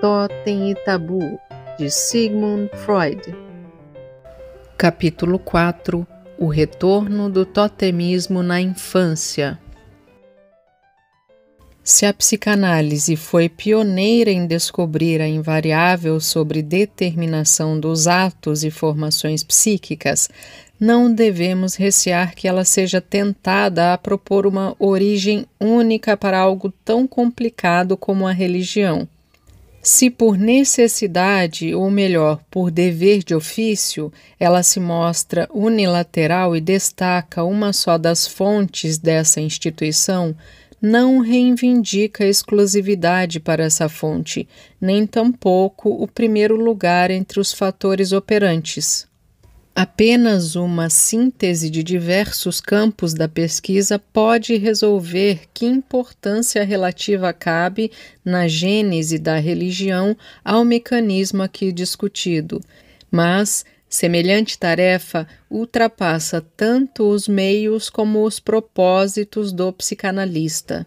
Totem e Tabu, de Sigmund Freud. Capítulo 4 O retorno do totemismo na infância. Se a psicanálise foi pioneira em descobrir a invariável sobre determinação dos atos e formações psíquicas, não devemos recear que ela seja tentada a propor uma origem única para algo tão complicado como a religião. Se por necessidade, ou melhor, por dever de ofício, ela se mostra unilateral e destaca uma só das fontes dessa instituição, não reivindica exclusividade para essa fonte, nem tampouco o primeiro lugar entre os fatores operantes. Apenas uma síntese de diversos campos da pesquisa pode resolver que importância relativa cabe na gênese da religião ao mecanismo aqui discutido. Mas semelhante tarefa ultrapassa tanto os meios como os propósitos do psicanalista.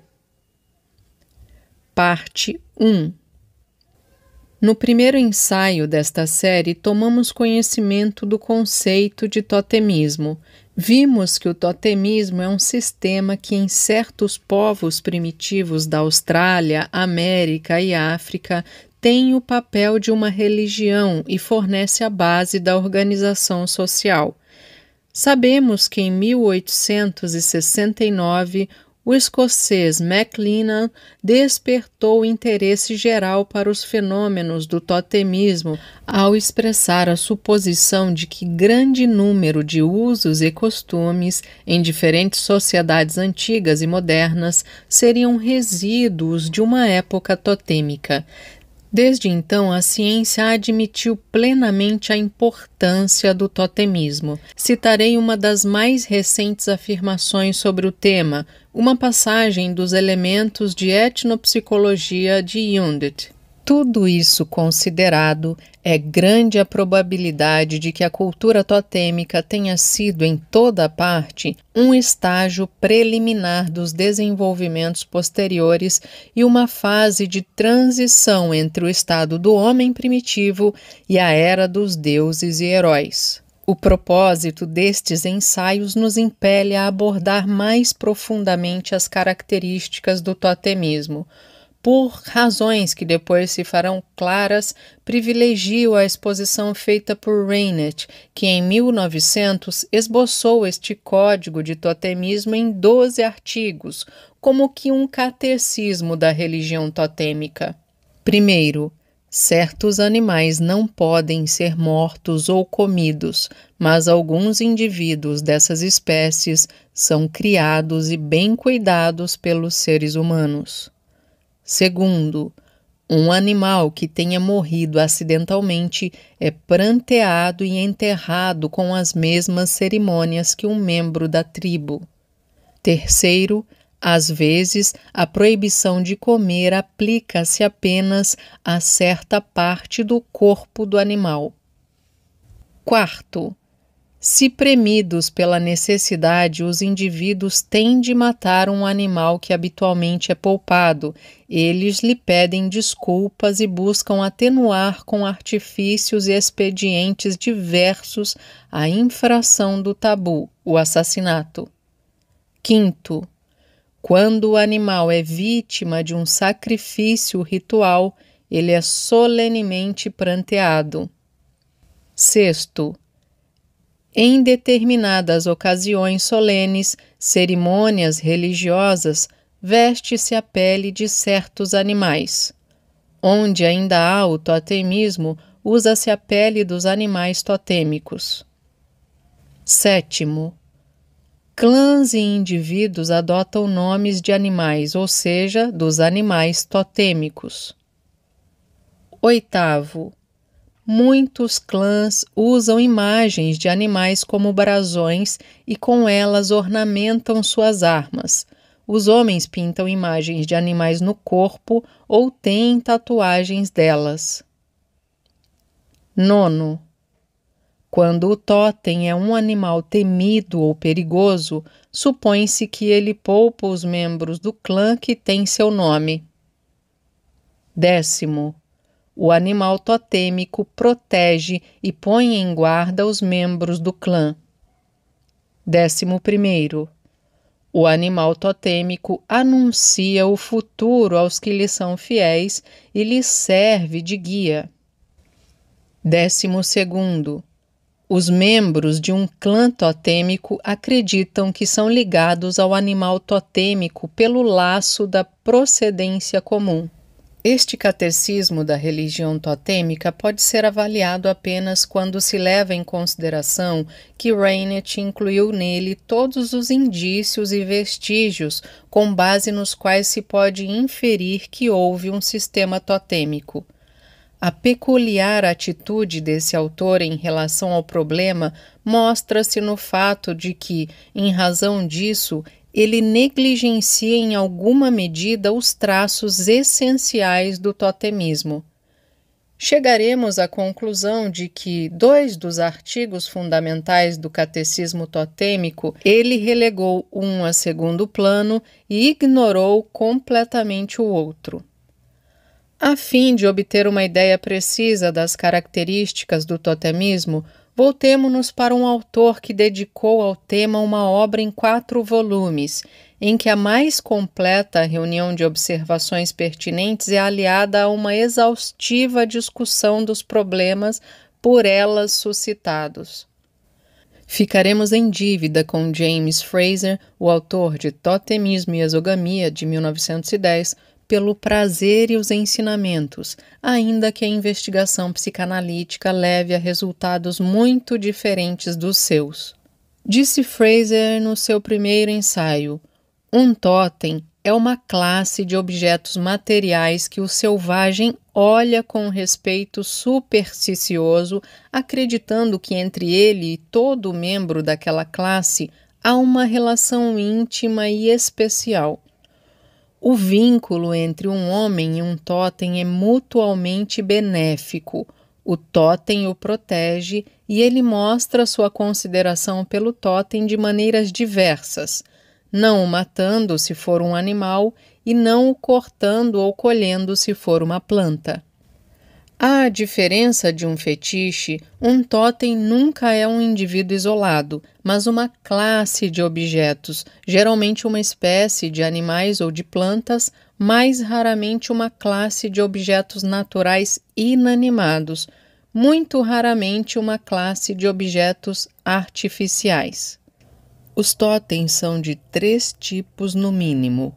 Parte 1 no primeiro ensaio desta série, tomamos conhecimento do conceito de totemismo. Vimos que o totemismo é um sistema que, em certos povos primitivos da Austrália, América e África, tem o papel de uma religião e fornece a base da organização social. Sabemos que em 1869 o escocês MacLennan despertou interesse geral para os fenômenos do totemismo ao expressar a suposição de que grande número de usos e costumes em diferentes sociedades antigas e modernas seriam resíduos de uma época totêmica, Desde então, a ciência admitiu plenamente a importância do totemismo. Citarei uma das mais recentes afirmações sobre o tema, uma passagem dos elementos de etnopsicologia de Jungit tudo isso considerado, é grande a probabilidade de que a cultura totêmica tenha sido, em toda parte, um estágio preliminar dos desenvolvimentos posteriores e uma fase de transição entre o estado do homem primitivo e a era dos deuses e heróis. O propósito destes ensaios nos impele a abordar mais profundamente as características do totemismo por razões que depois se farão claras, privilegiou a exposição feita por Reinet, que em 1900 esboçou este código de totemismo em 12 artigos, como que um catecismo da religião totêmica. Primeiro, certos animais não podem ser mortos ou comidos, mas alguns indivíduos dessas espécies são criados e bem cuidados pelos seres humanos. Segundo, um animal que tenha morrido acidentalmente é pranteado e enterrado com as mesmas cerimônias que um membro da tribo. Terceiro, às vezes, a proibição de comer aplica-se apenas a certa parte do corpo do animal. Quarto, se premidos pela necessidade, os indivíduos têm de matar um animal que habitualmente é poupado. Eles lhe pedem desculpas e buscam atenuar com artifícios e expedientes diversos a infração do tabu, o assassinato. Quinto, quando o animal é vítima de um sacrifício ritual, ele é solenemente pranteado. Sexto, em determinadas ocasiões solenes, cerimônias religiosas, veste-se a pele de certos animais. Onde ainda há o totemismo, usa-se a pele dos animais totêmicos. Sétimo, clãs e indivíduos adotam nomes de animais, ou seja, dos animais totêmicos. Oitavo, muitos clãs usam imagens de animais como brasões e com elas ornamentam suas armas. Os homens pintam imagens de animais no corpo ou têm tatuagens delas. Nono. Quando o totem é um animal temido ou perigoso, supõe-se que ele poupa os membros do clã que tem seu nome. Décimo. O animal totêmico protege e põe em guarda os membros do clã. 11. O animal totêmico anuncia o futuro aos que lhe são fiéis e lhes serve de guia. 12. Os membros de um clã totêmico acreditam que são ligados ao animal totêmico pelo laço da procedência comum. Este catecismo da religião totêmica pode ser avaliado apenas quando se leva em consideração que Reinet incluiu nele todos os indícios e vestígios com base nos quais se pode inferir que houve um sistema totêmico. A peculiar atitude desse autor em relação ao problema mostra-se no fato de que, em razão disso, ele negligencia em alguma medida os traços essenciais do totemismo. Chegaremos à conclusão de que dois dos artigos fundamentais do catecismo totêmico ele relegou um a segundo plano e ignorou completamente o outro. A fim de obter uma ideia precisa das características do totemismo, Voltemo-nos para um autor que dedicou ao tema uma obra em quatro volumes, em que a mais completa reunião de observações pertinentes é aliada a uma exaustiva discussão dos problemas por elas suscitados. Ficaremos em dívida com James Fraser, o autor de Totemismo e Exogamia, de 1910, pelo prazer e os ensinamentos, ainda que a investigação psicanalítica leve a resultados muito diferentes dos seus. Disse Fraser no seu primeiro ensaio: um totem é uma classe de objetos materiais que o selvagem olha com respeito supersticioso, acreditando que entre ele e todo membro daquela classe há uma relação íntima e especial. O vínculo entre um homem e um totem é mutualmente benéfico. O totem o protege e ele mostra sua consideração pelo totem de maneiras diversas, não o matando se for um animal e não o cortando ou colhendo se for uma planta. À diferença de um fetiche, um totem nunca é um indivíduo isolado, mas uma classe de objetos, geralmente uma espécie de animais ou de plantas, mais raramente uma classe de objetos naturais inanimados, muito raramente uma classe de objetos artificiais. Os totens são de três tipos no mínimo.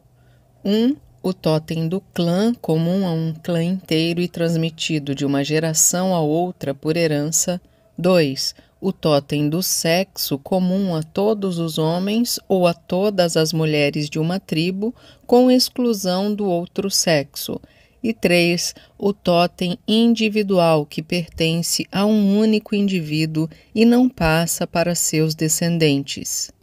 Um o totem do clã, comum a um clã inteiro e transmitido de uma geração a outra por herança. 2. O totem do sexo, comum a todos os homens ou a todas as mulheres de uma tribo, com exclusão do outro sexo. E 3. O totem individual, que pertence a um único indivíduo e não passa para seus descendentes.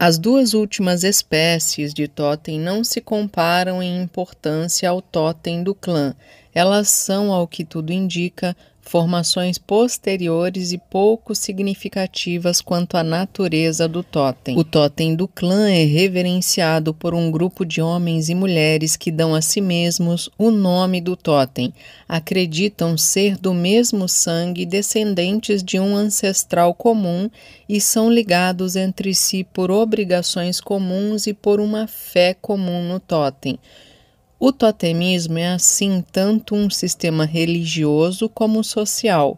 As duas últimas espécies de totem não se comparam em importância ao totem do clã. Elas são, ao que tudo indica, formações posteriores e pouco significativas quanto à natureza do totem. O totem do clã é reverenciado por um grupo de homens e mulheres que dão a si mesmos o nome do totem, acreditam ser do mesmo sangue descendentes de um ancestral comum e são ligados entre si por obrigações comuns e por uma fé comum no totem. O totemismo é assim tanto um sistema religioso como social.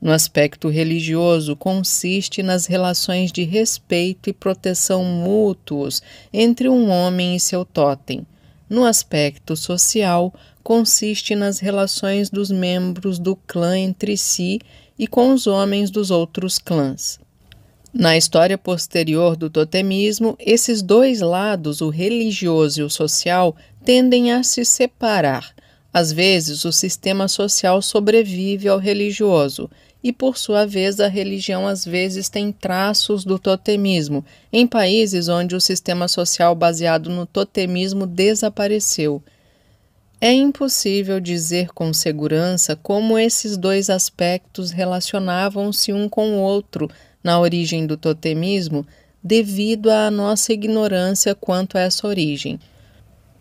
No aspecto religioso, consiste nas relações de respeito e proteção mútuos entre um homem e seu totem. No aspecto social, consiste nas relações dos membros do clã entre si e com os homens dos outros clãs. Na história posterior do totemismo, esses dois lados, o religioso e o social, tendem a se separar. Às vezes, o sistema social sobrevive ao religioso e, por sua vez, a religião às vezes tem traços do totemismo, em países onde o sistema social baseado no totemismo desapareceu. É impossível dizer com segurança como esses dois aspectos relacionavam-se um com o outro na origem do totemismo, devido à nossa ignorância quanto a essa origem.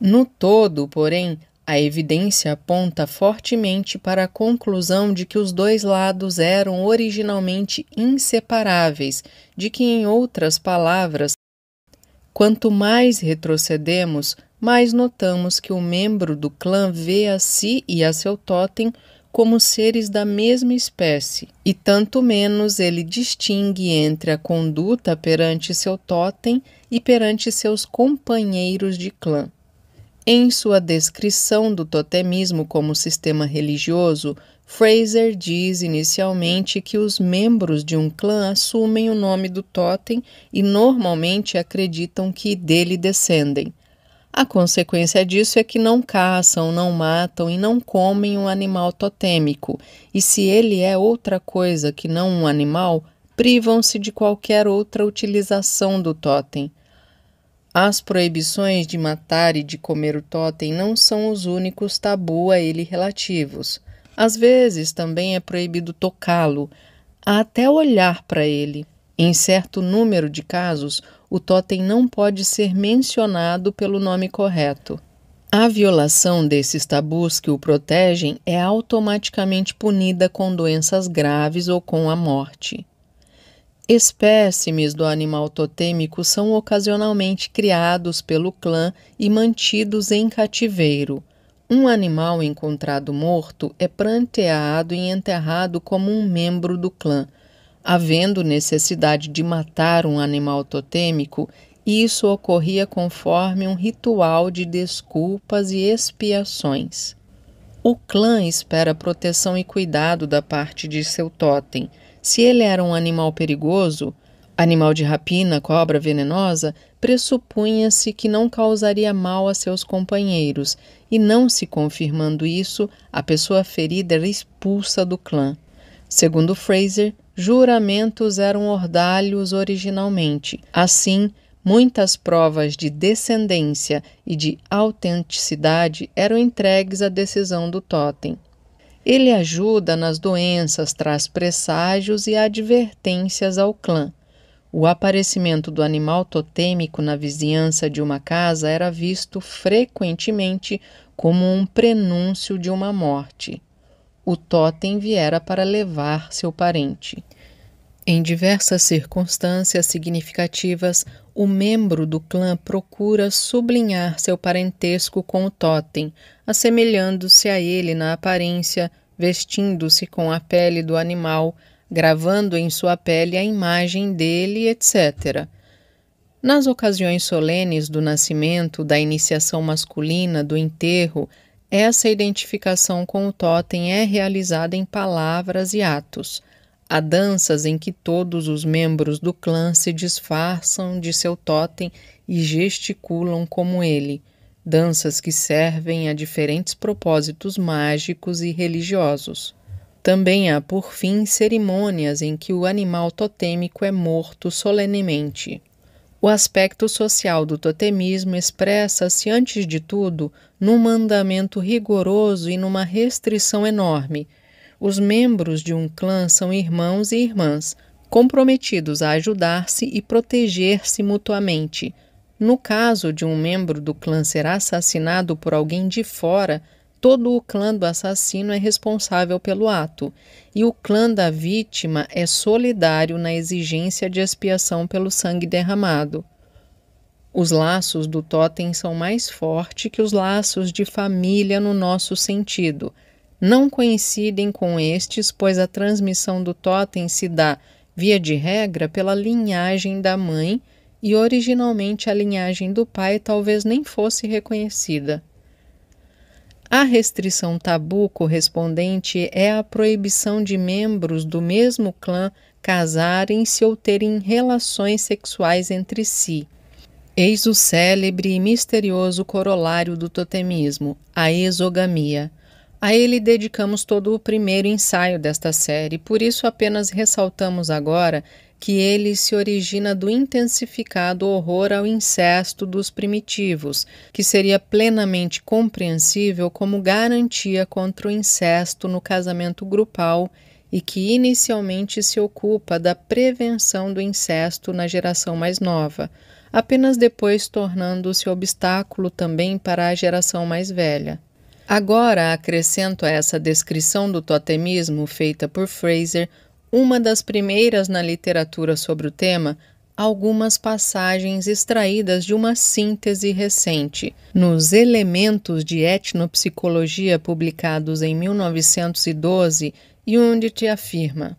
No todo, porém, a evidência aponta fortemente para a conclusão de que os dois lados eram originalmente inseparáveis, de que, em outras palavras, quanto mais retrocedemos, mais notamos que o membro do clã vê a si e a seu totem como seres da mesma espécie, e tanto menos ele distingue entre a conduta perante seu totem e perante seus companheiros de clã. Em sua descrição do totemismo como sistema religioso, Fraser diz inicialmente que os membros de um clã assumem o nome do totem e normalmente acreditam que dele descendem. A consequência disso é que não caçam, não matam e não comem um animal totêmico, e se ele é outra coisa que não um animal, privam-se de qualquer outra utilização do totem. As proibições de matar e de comer o totem não são os únicos tabu a ele relativos. Às vezes também é proibido tocá-lo, até olhar para ele. Em certo número de casos, o totem não pode ser mencionado pelo nome correto. A violação desses tabus que o protegem é automaticamente punida com doenças graves ou com a morte. Espécimes do animal totêmico são ocasionalmente criados pelo clã e mantidos em cativeiro. Um animal encontrado morto é pranteado e enterrado como um membro do clã. Havendo necessidade de matar um animal totêmico, isso ocorria conforme um ritual de desculpas e expiações. O clã espera proteção e cuidado da parte de seu totem. Se ele era um animal perigoso, animal de rapina, cobra venenosa, pressupunha-se que não causaria mal a seus companheiros, e não se confirmando isso, a pessoa ferida era expulsa do clã. Segundo Fraser, juramentos eram ordalhos originalmente. Assim, muitas provas de descendência e de autenticidade eram entregues à decisão do totem. Ele ajuda nas doenças, traz presságios e advertências ao clã. O aparecimento do animal totêmico na vizinhança de uma casa era visto frequentemente como um prenúncio de uma morte. O totem viera para levar seu parente. Em diversas circunstâncias significativas, o membro do clã procura sublinhar seu parentesco com o totem, assemelhando-se a ele na aparência, vestindo-se com a pele do animal, gravando em sua pele a imagem dele, etc. Nas ocasiões solenes do nascimento, da iniciação masculina, do enterro, essa identificação com o totem é realizada em palavras e atos. Há danças em que todos os membros do clã se disfarçam de seu totem e gesticulam como ele, danças que servem a diferentes propósitos mágicos e religiosos. Também há, por fim, cerimônias em que o animal totêmico é morto solenemente. O aspecto social do totemismo expressa-se, antes de tudo, num mandamento rigoroso e numa restrição enorme os membros de um clã são irmãos e irmãs, comprometidos a ajudar-se e proteger-se mutuamente. No caso de um membro do clã ser assassinado por alguém de fora, todo o clã do assassino é responsável pelo ato, e o clã da vítima é solidário na exigência de expiação pelo sangue derramado. Os laços do totem são mais fortes que os laços de família no nosso sentido não coincidem com estes, pois a transmissão do totem se dá, via de regra, pela linhagem da mãe e originalmente a linhagem do pai talvez nem fosse reconhecida. A restrição tabu correspondente é a proibição de membros do mesmo clã casarem-se ou terem relações sexuais entre si. Eis o célebre e misterioso corolário do totemismo, a exogamia. A ele dedicamos todo o primeiro ensaio desta série, por isso apenas ressaltamos agora que ele se origina do intensificado horror ao incesto dos primitivos, que seria plenamente compreensível como garantia contra o incesto no casamento grupal e que inicialmente se ocupa da prevenção do incesto na geração mais nova, apenas depois tornando-se obstáculo também para a geração mais velha. Agora acrescento a essa descrição do totemismo feita por Fraser, uma das primeiras na literatura sobre o tema, algumas passagens extraídas de uma síntese recente. Nos Elementos de Etnopsicologia, publicados em 1912, Yundt afirma: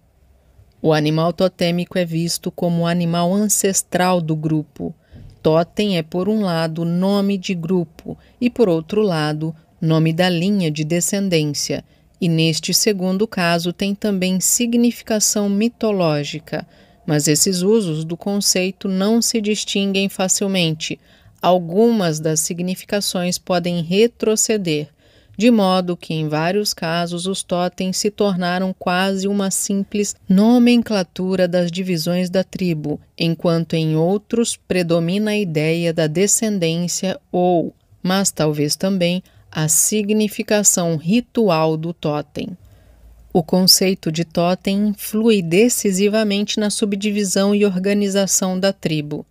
O animal totêmico é visto como o animal ancestral do grupo. Totem é, por um lado, nome de grupo e, por outro lado, nome da linha de descendência, e neste segundo caso tem também significação mitológica, mas esses usos do conceito não se distinguem facilmente. Algumas das significações podem retroceder, de modo que em vários casos os totens se tornaram quase uma simples nomenclatura das divisões da tribo, enquanto em outros predomina a ideia da descendência ou, mas talvez também a significação ritual do totem. O conceito de totem influi decisivamente na subdivisão e organização da tribo.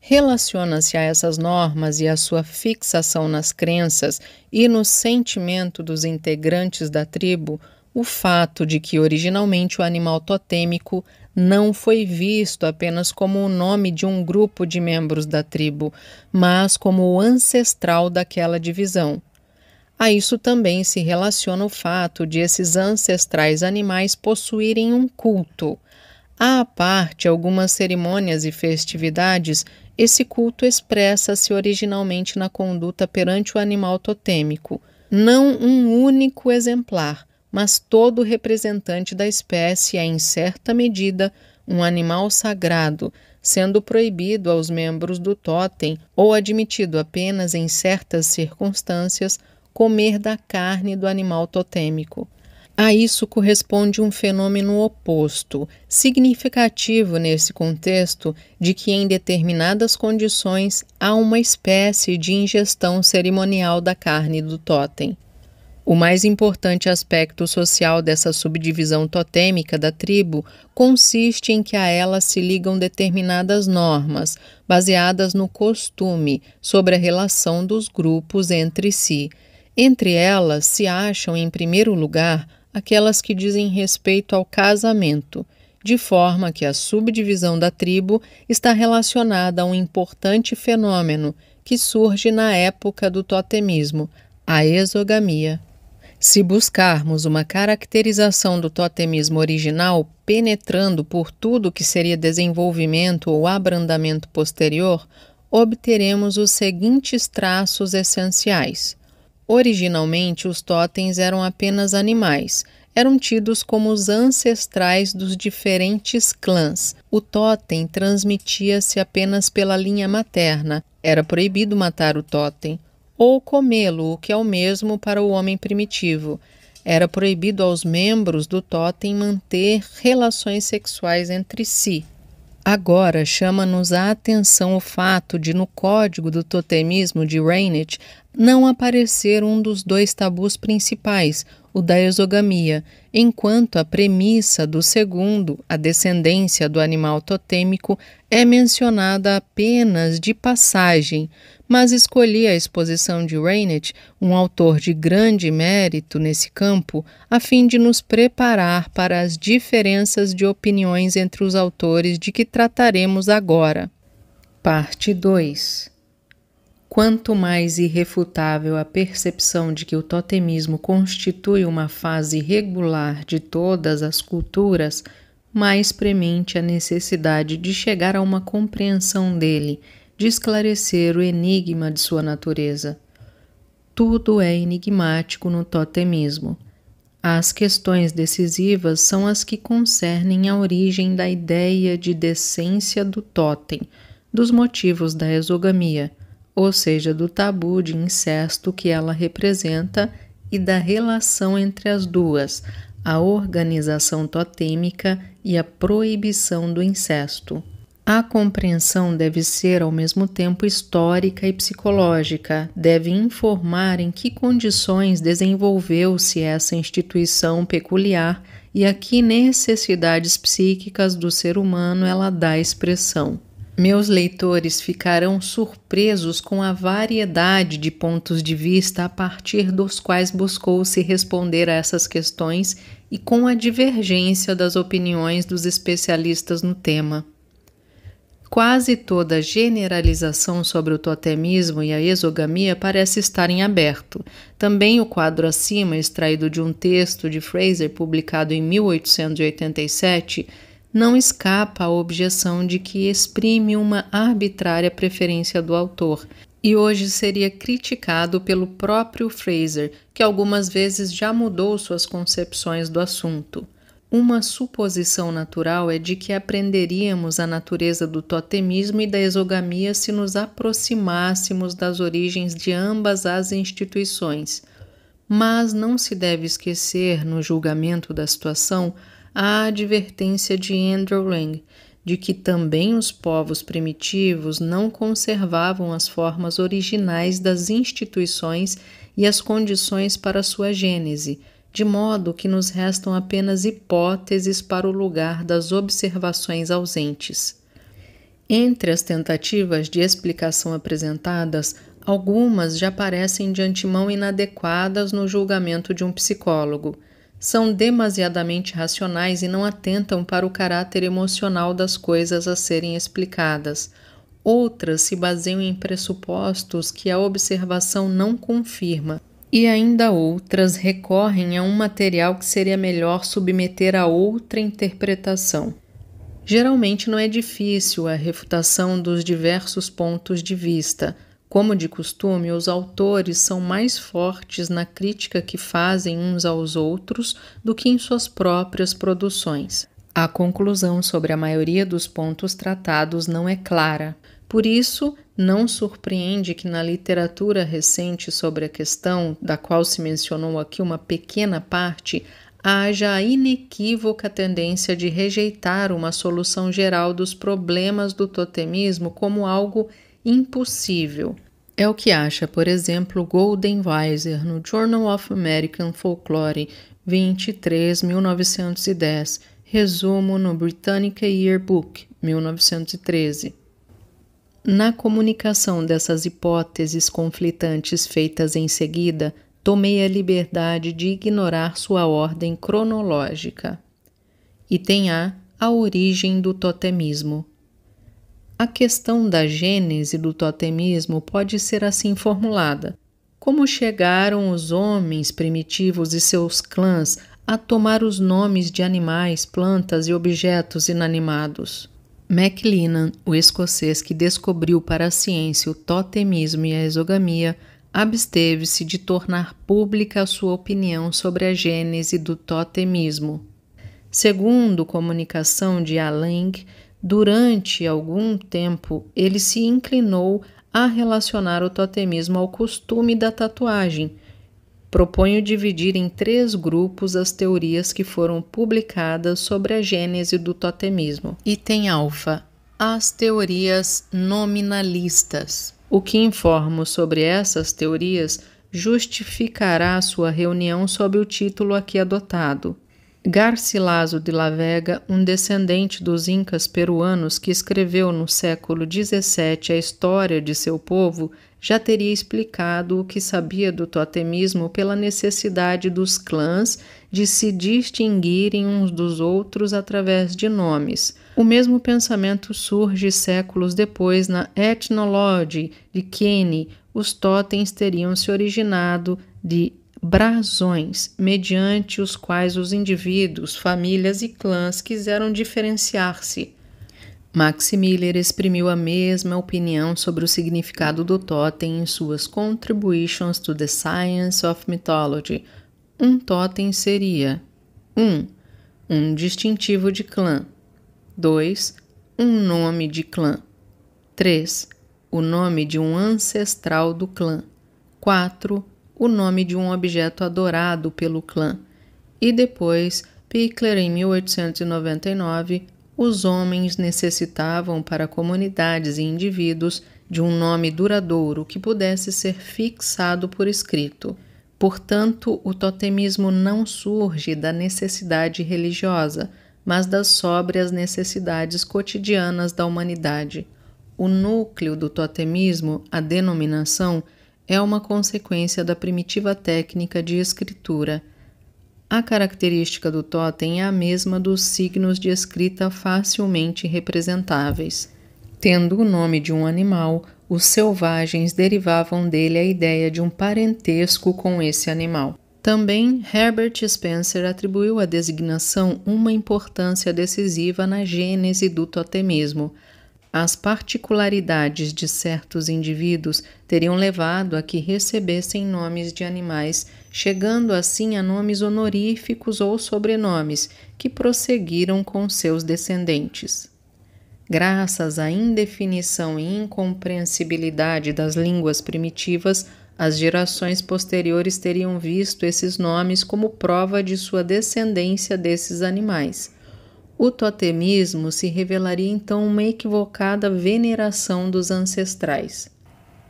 Relaciona-se a essas normas e a sua fixação nas crenças e no sentimento dos integrantes da tribo o fato de que originalmente o animal totêmico não foi visto apenas como o nome de um grupo de membros da tribo, mas como o ancestral daquela divisão. A isso também se relaciona o fato de esses ancestrais animais possuírem um culto. À parte algumas cerimônias e festividades, esse culto expressa-se originalmente na conduta perante o animal totêmico, não um único exemplar, mas todo representante da espécie é, em certa medida, um animal sagrado, sendo proibido aos membros do totem ou admitido apenas em certas circunstâncias comer da carne do animal totêmico. A isso corresponde um fenômeno oposto, significativo nesse contexto de que, em determinadas condições, há uma espécie de ingestão cerimonial da carne do totem. O mais importante aspecto social dessa subdivisão totêmica da tribo consiste em que a ela se ligam determinadas normas, baseadas no costume, sobre a relação dos grupos entre si entre elas se acham, em primeiro lugar, aquelas que dizem respeito ao casamento, de forma que a subdivisão da tribo está relacionada a um importante fenômeno que surge na época do totemismo, a exogamia. Se buscarmos uma caracterização do totemismo original, penetrando por tudo que seria desenvolvimento ou abrandamento posterior, obteremos os seguintes traços essenciais: Originalmente, os totens eram apenas animais, eram tidos como os ancestrais dos diferentes clãs. O totem transmitia-se apenas pela linha materna. Era proibido matar o totem ou comê-lo, o que é o mesmo para o homem primitivo. Era proibido aos membros do totem manter relações sexuais entre si. Agora chama-nos a atenção o fato de, no código do totemismo de Reinich, não aparecer um dos dois tabus principais, o da exogamia, enquanto a premissa do segundo, a descendência do animal totêmico, é mencionada apenas de passagem, mas escolhi a exposição de Reinert, um autor de grande mérito nesse campo, a fim de nos preparar para as diferenças de opiniões entre os autores de que trataremos agora. Parte 2 Quanto mais irrefutável a percepção de que o totemismo constitui uma fase regular de todas as culturas, mais premente a necessidade de chegar a uma compreensão dele de esclarecer o enigma de sua natureza. Tudo é enigmático no totemismo. As questões decisivas são as que concernem a origem da ideia de decência do totem, dos motivos da exogamia, ou seja, do tabu de incesto que ela representa e da relação entre as duas, a organização totêmica e a proibição do incesto. A compreensão deve ser ao mesmo tempo histórica e psicológica, deve informar em que condições desenvolveu-se essa instituição peculiar e a que necessidades psíquicas do ser humano ela dá expressão. Meus leitores ficarão surpresos com a variedade de pontos de vista a partir dos quais buscou-se responder a essas questões e com a divergência das opiniões dos especialistas no tema. Quase toda generalização sobre o totemismo e a exogamia parece estar em aberto. Também o quadro acima, extraído de um texto de Fraser publicado em 1887, não escapa à objeção de que exprime uma arbitrária preferência do autor. E hoje seria criticado pelo próprio Fraser, que algumas vezes já mudou suas concepções do assunto. Uma suposição natural é de que aprenderíamos a natureza do totemismo e da exogamia se nos aproximássemos das origens de ambas as instituições. Mas não se deve esquecer, no julgamento da situação, a advertência de Andrew Lang de que também os povos primitivos não conservavam as formas originais das instituições e as condições para sua gênese de modo que nos restam apenas hipóteses para o lugar das observações ausentes. Entre as tentativas de explicação apresentadas, algumas já parecem de antemão inadequadas no julgamento de um psicólogo. São demasiadamente racionais e não atentam para o caráter emocional das coisas a serem explicadas. Outras se baseiam em pressupostos que a observação não confirma, e ainda outras recorrem a um material que seria melhor submeter a outra interpretação. Geralmente não é difícil a refutação dos diversos pontos de vista. Como de costume, os autores são mais fortes na crítica que fazem uns aos outros do que em suas próprias produções. A conclusão sobre a maioria dos pontos tratados não é clara, por isso, não surpreende que na literatura recente sobre a questão, da qual se mencionou aqui uma pequena parte, haja a inequívoca tendência de rejeitar uma solução geral dos problemas do totemismo como algo impossível. É o que acha, por exemplo, Golden Weiser no Journal of American Folklore 23, 1910, resumo no Britannica Yearbook, 1913. Na comunicação dessas hipóteses conflitantes feitas em seguida, tomei a liberdade de ignorar sua ordem cronológica. Item A: A origem do totemismo. A questão da gênese do totemismo pode ser assim formulada: Como chegaram os homens primitivos e seus clãs a tomar os nomes de animais, plantas e objetos inanimados? MacLennan, o escocês que descobriu para a ciência o totemismo e a exogamia, absteve-se de tornar pública a sua opinião sobre a gênese do totemismo. Segundo comunicação de Alang, durante algum tempo ele se inclinou a relacionar o totemismo ao costume da tatuagem, proponho dividir em três grupos as teorias que foram publicadas sobre a gênese do totemismo. Item alfa: as teorias nominalistas. O que informo sobre essas teorias justificará sua reunião sob o título aqui adotado. Garcilaso de la Vega, um descendente dos incas peruanos que escreveu no século XVII a história de seu povo, já teria explicado o que sabia do totemismo pela necessidade dos clãs de se distinguirem uns dos outros através de nomes. O mesmo pensamento surge séculos depois na Ethnology de Kenny. Os totens teriam se originado de brasões, mediante os quais os indivíduos, famílias e clãs quiseram diferenciar-se. Max Miller exprimiu a mesma opinião sobre o significado do totem em suas Contributions to the Science of Mythology. Um totem seria 1. Um, um distintivo de clã. 2. Um nome de clã. 3. O nome de um ancestral do clã. 4 o nome de um objeto adorado pelo clã, e depois, Pickler em 1899, os homens necessitavam para comunidades e indivíduos de um nome duradouro que pudesse ser fixado por escrito. Portanto, o totemismo não surge da necessidade religiosa, mas das sóbrias necessidades cotidianas da humanidade. O núcleo do totemismo, a denominação, é uma consequência da primitiva técnica de escritura. A característica do totem é a mesma dos signos de escrita facilmente representáveis. Tendo o nome de um animal, os selvagens derivavam dele a ideia de um parentesco com esse animal. Também Herbert Spencer atribuiu à designação uma importância decisiva na gênese do totemismo. As particularidades de certos indivíduos teriam levado a que recebessem nomes de animais, chegando assim a nomes honoríficos ou sobrenomes, que prosseguiram com seus descendentes. Graças à indefinição e incompreensibilidade das línguas primitivas, as gerações posteriores teriam visto esses nomes como prova de sua descendência desses animais. O totemismo se revelaria então uma equivocada veneração dos ancestrais.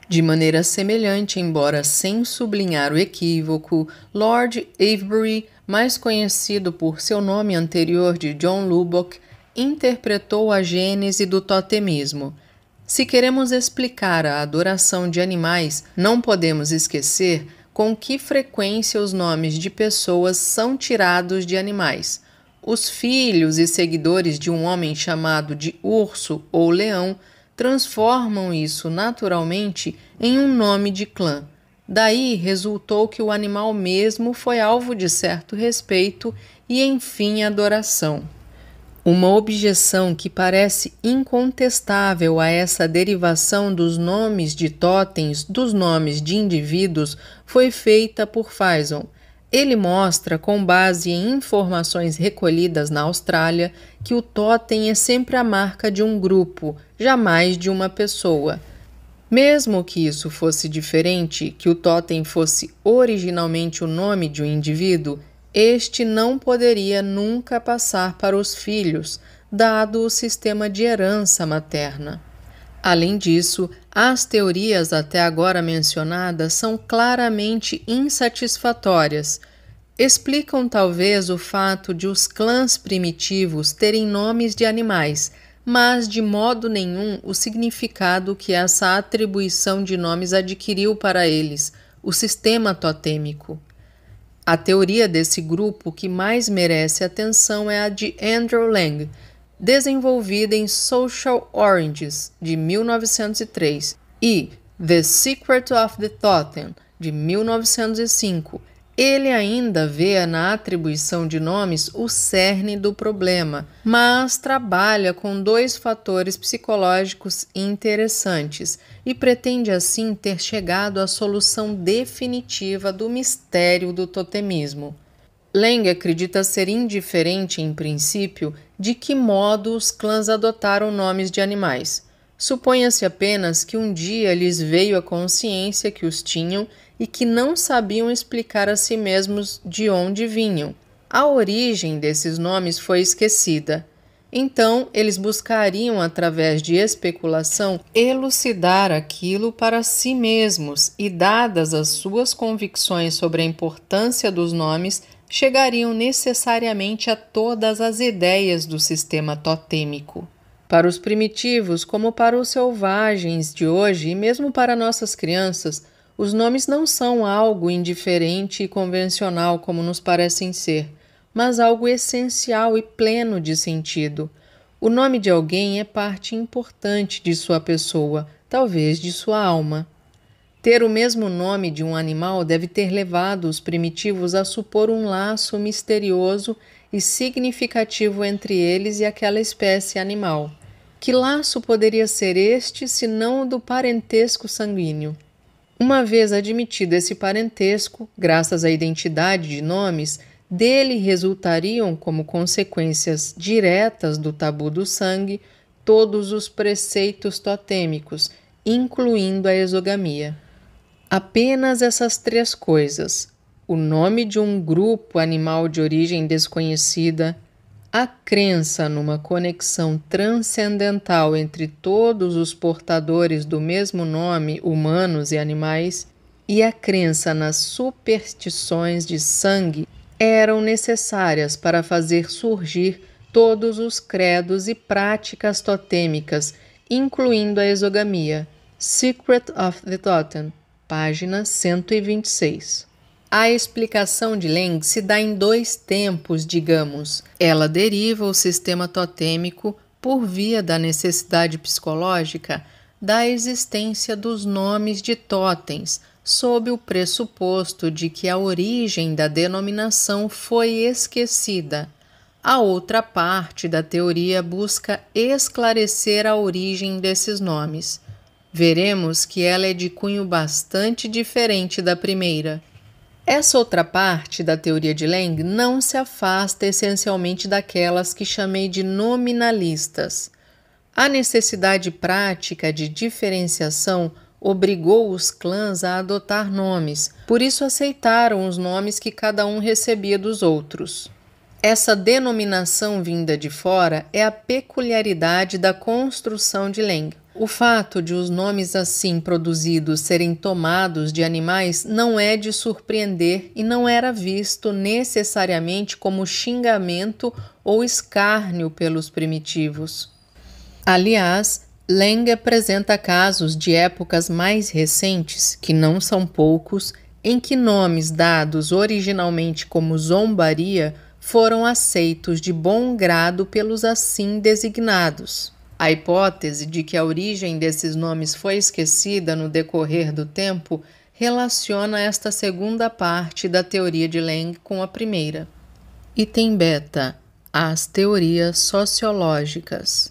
De maneira semelhante, embora sem sublinhar o equívoco, Lord Avebury, mais conhecido por seu nome anterior de John Lubbock, interpretou a gênese do totemismo. Se queremos explicar a adoração de animais, não podemos esquecer com que frequência os nomes de pessoas são tirados de animais os filhos e seguidores de um homem chamado de urso ou leão transformam isso naturalmente em um nome de clã. Daí resultou que o animal mesmo foi alvo de certo respeito e, enfim, adoração. Uma objeção que parece incontestável a essa derivação dos nomes de totens dos nomes de indivíduos foi feita por Faison, ele mostra, com base em informações recolhidas na Austrália, que o totem é sempre a marca de um grupo, jamais de uma pessoa. Mesmo que isso fosse diferente, que o totem fosse originalmente o nome de um indivíduo, este não poderia nunca passar para os filhos, dado o sistema de herança materna. Além disso, as teorias até agora mencionadas são claramente insatisfatórias. Explicam talvez o fato de os clãs primitivos terem nomes de animais, mas de modo nenhum o significado que essa atribuição de nomes adquiriu para eles, o sistema totêmico. A teoria desse grupo que mais merece atenção é a de Andrew Lang desenvolvida em Social Oranges, de 1903, e The Secret of the Totem, de 1905. Ele ainda vê na atribuição de nomes o cerne do problema, mas trabalha com dois fatores psicológicos interessantes e pretende assim ter chegado à solução definitiva do mistério do totemismo. Leng acredita ser indiferente, em princípio, de que modo os clãs adotaram nomes de animais. Suponha-se apenas que um dia lhes veio a consciência que os tinham e que não sabiam explicar a si mesmos de onde vinham. A origem desses nomes foi esquecida. Então, eles buscariam, através de especulação, elucidar aquilo para si mesmos e, dadas as suas convicções sobre a importância dos nomes, chegariam necessariamente a todas as ideias do sistema totêmico. Para os primitivos, como para os selvagens de hoje e mesmo para nossas crianças, os nomes não são algo indiferente e convencional como nos parecem ser, mas algo essencial e pleno de sentido. O nome de alguém é parte importante de sua pessoa, talvez de sua alma. Ter o mesmo nome de um animal deve ter levado os primitivos a supor um laço misterioso e significativo entre eles e aquela espécie animal. Que laço poderia ser este senão o do parentesco sanguíneo? Uma vez admitido esse parentesco, graças à identidade de nomes, dele resultariam, como consequências diretas do tabu do sangue, todos os preceitos totêmicos, incluindo a exogamia. Apenas essas três coisas: o nome de um grupo animal de origem desconhecida, a crença numa conexão transcendental entre todos os portadores do mesmo nome, humanos e animais, e a crença nas superstições de sangue eram necessárias para fazer surgir todos os credos e práticas totêmicas, incluindo a exogamia, Secret of the Totem, página 126. A explicação de Leng se dá em dois tempos, digamos. Ela deriva o sistema totêmico por via da necessidade psicológica da existência dos nomes de totens, sob o pressuposto de que a origem da denominação foi esquecida. A outra parte da teoria busca esclarecer a origem desses nomes. Veremos que ela é de cunho bastante diferente da primeira. Essa outra parte da teoria de Leng não se afasta essencialmente daquelas que chamei de nominalistas. A necessidade prática de diferenciação obrigou os clãs a adotar nomes, por isso aceitaram os nomes que cada um recebia dos outros. Essa denominação vinda de fora é a peculiaridade da construção de Leng. O fato de os nomes assim produzidos serem tomados de animais não é de surpreender e não era visto necessariamente como xingamento ou escárnio pelos primitivos. Aliás, Leng apresenta casos de épocas mais recentes, que não são poucos, em que nomes dados originalmente como zombaria foram aceitos de bom grado pelos assim designados. A hipótese de que a origem desses nomes foi esquecida no decorrer do tempo relaciona esta segunda parte da teoria de Lang com a primeira. Item beta: as teorias sociológicas.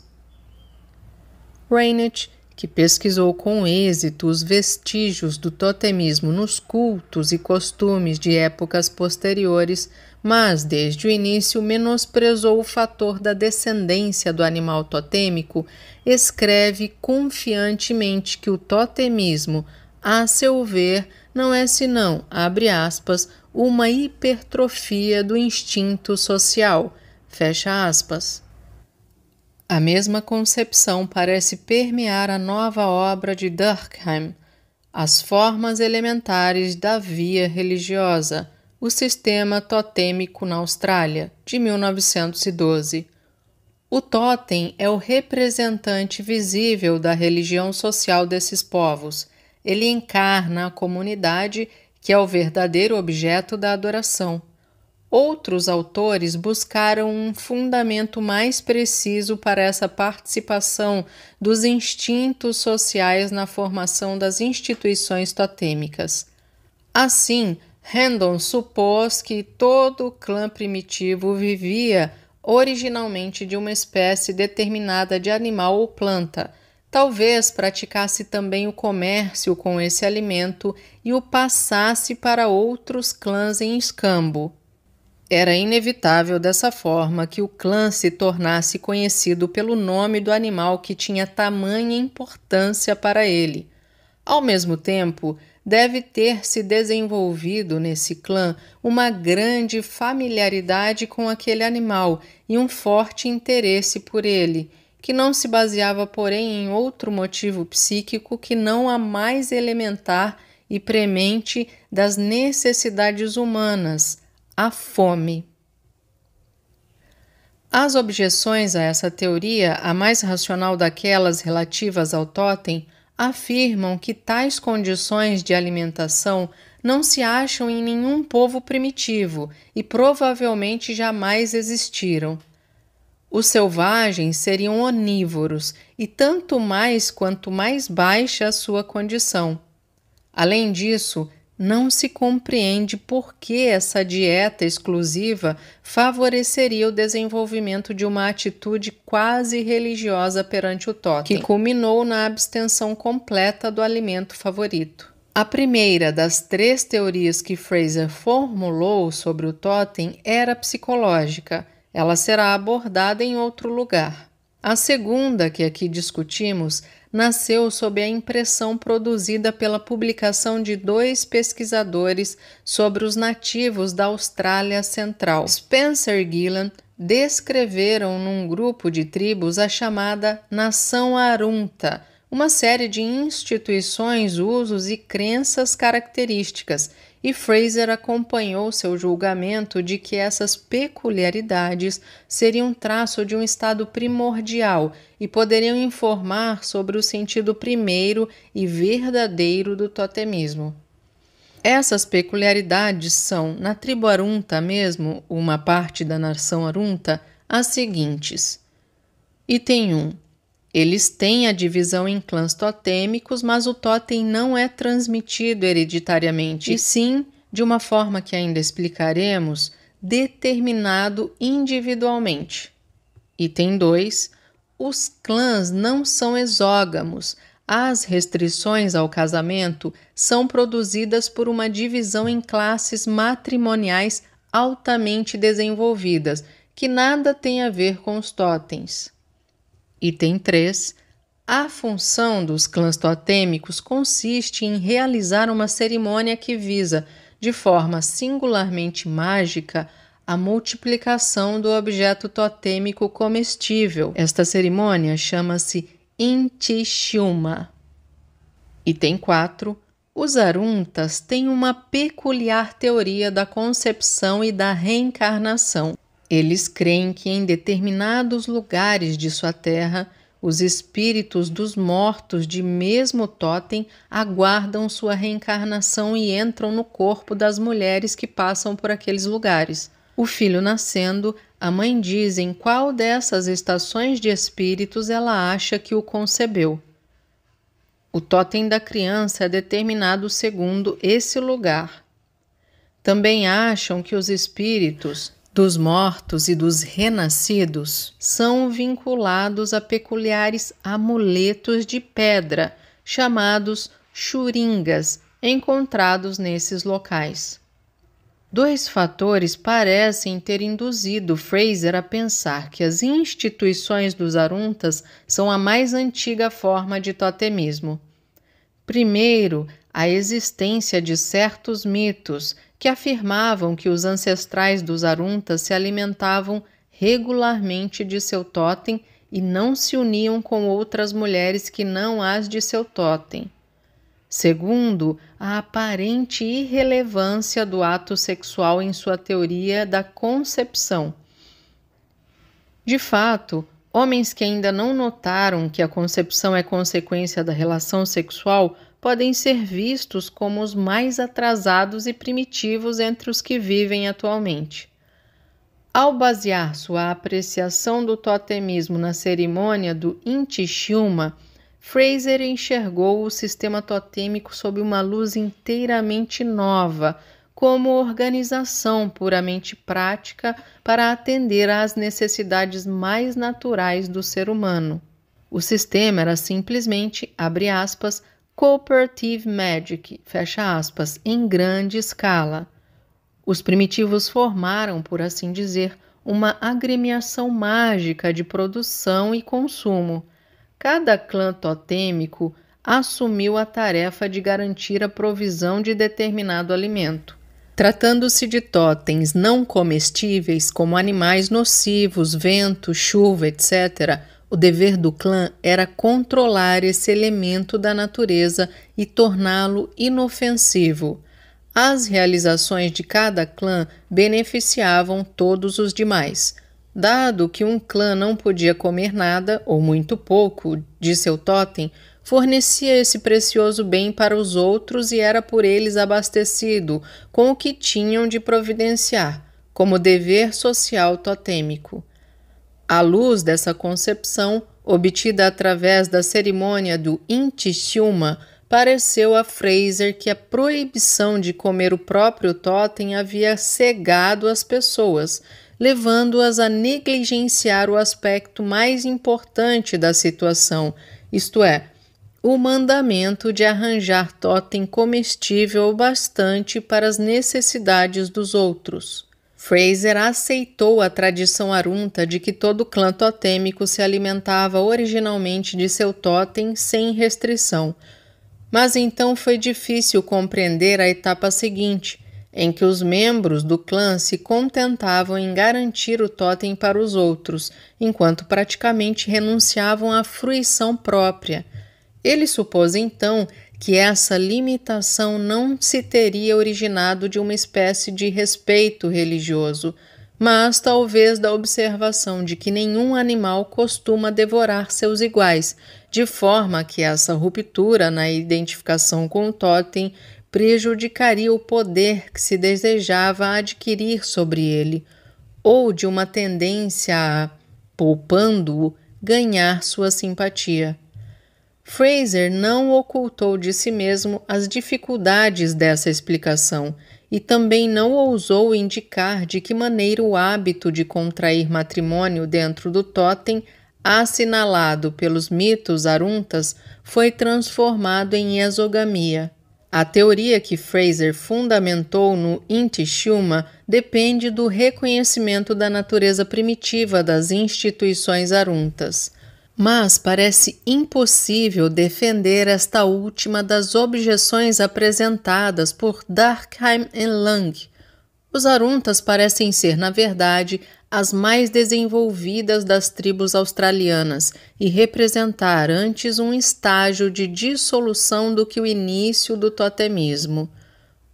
Reinert, que pesquisou com êxito os vestígios do totemismo nos cultos e costumes de épocas posteriores, mas desde o início menosprezou o fator da descendência do animal totêmico, escreve confiantemente que o totemismo, a seu ver, não é senão, abre aspas, uma hipertrofia do instinto social, fecha aspas. A mesma concepção parece permear a nova obra de Durkheim, As Formas Elementares da Via Religiosa, o Sistema Totêmico na Austrália, de 1912. O totem é o representante visível da religião social desses povos. Ele encarna a comunidade, que é o verdadeiro objeto da adoração. Outros autores buscaram um fundamento mais preciso para essa participação dos instintos sociais na formação das instituições totêmicas. Assim, Randon supôs que todo o clã primitivo vivia originalmente de uma espécie determinada de animal ou planta. Talvez praticasse também o comércio com esse alimento e o passasse para outros clãs em escambo. Era inevitável dessa forma que o clã se tornasse conhecido pelo nome do animal que tinha tamanha importância para ele. Ao mesmo tempo, deve ter se desenvolvido nesse clã uma grande familiaridade com aquele animal e um forte interesse por ele, que não se baseava, porém, em outro motivo psíquico que não a mais elementar e premente das necessidades humanas, a fome. As objeções a essa teoria, a mais racional daquelas relativas ao totem, afirmam que tais condições de alimentação não se acham em nenhum povo primitivo e provavelmente jamais existiram. Os selvagens seriam onívoros e tanto mais quanto mais baixa a sua condição. Além disso, não se compreende por que essa dieta exclusiva favoreceria o desenvolvimento de uma atitude quase religiosa perante o totem, que culminou na abstenção completa do alimento favorito. A primeira das três teorias que Fraser formulou sobre o totem era psicológica. Ela será abordada em outro lugar. A segunda que aqui discutimos nasceu sob a impressão produzida pela publicação de dois pesquisadores sobre os nativos da Austrália Central. Spencer Gillan descreveram num grupo de tribos a chamada Nação Arunta, uma série de instituições, usos e crenças características e Fraser acompanhou seu julgamento de que essas peculiaridades seriam traço de um estado primordial e poderiam informar sobre o sentido primeiro e verdadeiro do totemismo. Essas peculiaridades são, na tribo Arunta mesmo, uma parte da nação Arunta, as seguintes: Item 1. Eles têm a divisão em clãs totêmicos, mas o totem não é transmitido hereditariamente, e sim, de uma forma que ainda explicaremos, determinado individualmente. Item 2. Os clãs não são exógamos. As restrições ao casamento são produzidas por uma divisão em classes matrimoniais altamente desenvolvidas, que nada tem a ver com os totens. Item 3. A função dos clãs totêmicos consiste em realizar uma cerimônia que visa, de forma singularmente mágica, a multiplicação do objeto totêmico comestível. Esta cerimônia chama-se Intishuma. Item 4. Os Aruntas têm uma peculiar teoria da concepção e da reencarnação. Eles creem que em determinados lugares de sua terra, os espíritos dos mortos de mesmo totem aguardam sua reencarnação e entram no corpo das mulheres que passam por aqueles lugares. O filho nascendo, a mãe diz em qual dessas estações de espíritos ela acha que o concebeu. O totem da criança é determinado segundo esse lugar. Também acham que os espíritos dos mortos e dos renascidos são vinculados a peculiares amuletos de pedra, chamados churingas, encontrados nesses locais. Dois fatores parecem ter induzido Fraser a pensar que as instituições dos Aruntas são a mais antiga forma de totemismo. Primeiro, a existência de certos mitos que afirmavam que os ancestrais dos Aruntas se alimentavam regularmente de seu totem e não se uniam com outras mulheres que não as de seu totem. Segundo, a aparente irrelevância do ato sexual em sua teoria da concepção. De fato, homens que ainda não notaram que a concepção é consequência da relação sexual podem ser vistos como os mais atrasados e primitivos entre os que vivem atualmente. Ao basear sua apreciação do totemismo na cerimônia do Inti Fraser enxergou o sistema totêmico sob uma luz inteiramente nova, como organização puramente prática para atender às necessidades mais naturais do ser humano. O sistema era simplesmente, abre aspas, cooperative magic, fecha aspas, em grande escala. Os primitivos formaram, por assim dizer, uma agremiação mágica de produção e consumo. Cada clã totêmico assumiu a tarefa de garantir a provisão de determinado alimento. Tratando-se de totens não comestíveis, como animais nocivos, vento, chuva, etc., o dever do clã era controlar esse elemento da natureza e torná-lo inofensivo. As realizações de cada clã beneficiavam todos os demais. Dado que um clã não podia comer nada, ou muito pouco, de seu totem, fornecia esse precioso bem para os outros e era por eles abastecido com o que tinham de providenciar, como dever social totêmico. À luz dessa concepção, obtida através da cerimônia do Inti Shilma, pareceu a Fraser que a proibição de comer o próprio totem havia cegado as pessoas, levando-as a negligenciar o aspecto mais importante da situação, isto é, o mandamento de arranjar totem comestível bastante para as necessidades dos outros. Fraser aceitou a tradição arunta de que todo clã totêmico se alimentava originalmente de seu totem sem restrição, mas então foi difícil compreender a etapa seguinte, em que os membros do clã se contentavam em garantir o totem para os outros, enquanto praticamente renunciavam à fruição própria. Ele supôs então que essa limitação não se teria originado de uma espécie de respeito religioso, mas talvez da observação de que nenhum animal costuma devorar seus iguais, de forma que essa ruptura na identificação com o totem prejudicaria o poder que se desejava adquirir sobre ele, ou de uma tendência a, poupando-o, ganhar sua simpatia. Fraser não ocultou de si mesmo as dificuldades dessa explicação e também não ousou indicar de que maneira o hábito de contrair matrimônio dentro do totem, assinalado pelos mitos aruntas, foi transformado em exogamia. A teoria que Fraser fundamentou no Inti Shuma depende do reconhecimento da natureza primitiva das instituições aruntas. Mas parece impossível defender esta última das objeções apresentadas por Darkheim e Lang. Os Aruntas parecem ser, na verdade, as mais desenvolvidas das tribos australianas e representar antes um estágio de dissolução do que o início do totemismo.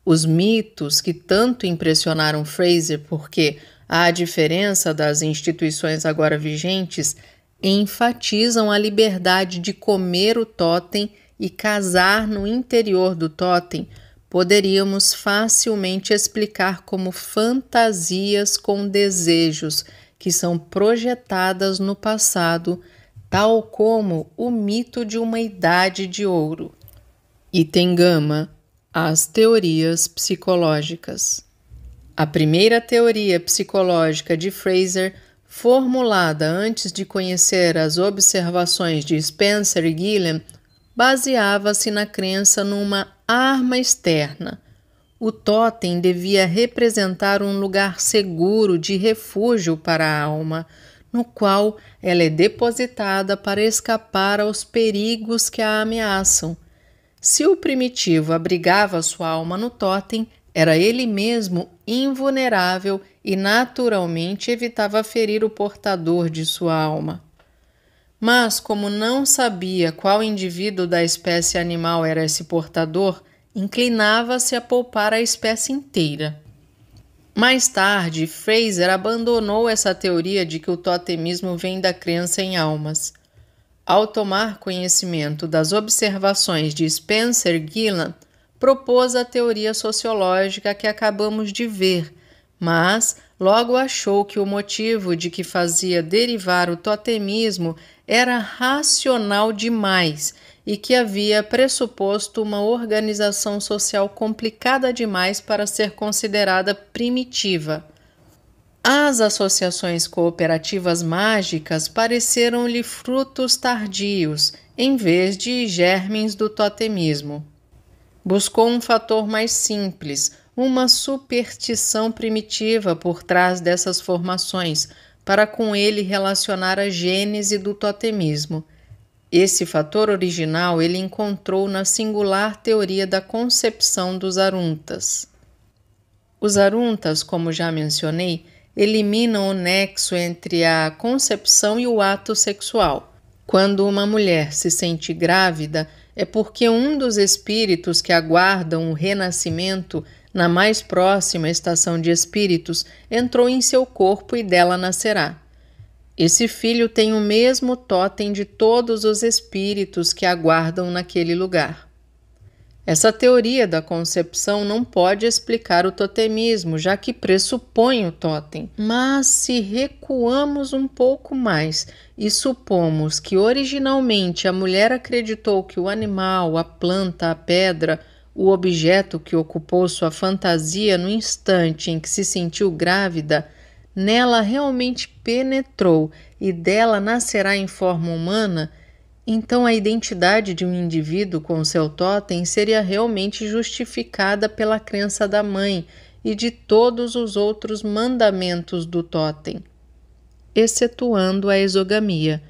Os mitos que tanto impressionaram Fraser porque à diferença das instituições agora vigentes enfatizam a liberdade de comer o totem e casar no interior do totem, poderíamos facilmente explicar como fantasias com desejos que são projetadas no passado, tal como o mito de uma idade de ouro. Item gama: as teorias psicológicas. A primeira teoria psicológica de Fraser formulada antes de conhecer as observações de Spencer e Gilliam, baseava-se na crença numa arma externa. O totem devia representar um lugar seguro de refúgio para a alma, no qual ela é depositada para escapar aos perigos que a ameaçam. Se o primitivo abrigava sua alma no totem, era ele mesmo invulnerável e naturalmente evitava ferir o portador de sua alma. Mas, como não sabia qual indivíduo da espécie animal era esse portador, inclinava-se a poupar a espécie inteira. Mais tarde, Fraser abandonou essa teoria de que o totemismo vem da crença em almas. Ao tomar conhecimento das observações de Spencer Gillan propôs a teoria sociológica que acabamos de ver, mas logo achou que o motivo de que fazia derivar o totemismo era racional demais e que havia pressuposto uma organização social complicada demais para ser considerada primitiva. As associações cooperativas mágicas pareceram-lhe frutos tardios, em vez de germens do totemismo. Buscou um fator mais simples, uma superstição primitiva por trás dessas formações, para com ele relacionar a gênese do totemismo. Esse fator original ele encontrou na singular teoria da concepção dos aruntas. Os aruntas, como já mencionei, eliminam o nexo entre a concepção e o ato sexual. Quando uma mulher se sente grávida, é porque um dos espíritos que aguardam o renascimento na mais próxima estação de espíritos entrou em seu corpo e dela nascerá. Esse filho tem o mesmo totem de todos os espíritos que aguardam naquele lugar. Essa teoria da concepção não pode explicar o totemismo, já que pressupõe o totem. Mas se recuamos um pouco mais e supomos que originalmente a mulher acreditou que o animal, a planta, a pedra, o objeto que ocupou sua fantasia no instante em que se sentiu grávida, nela realmente penetrou e dela nascerá em forma humana, então, a identidade de um indivíduo com o seu totem seria realmente justificada pela crença da mãe e de todos os outros mandamentos do totem, excetuando a exogamia,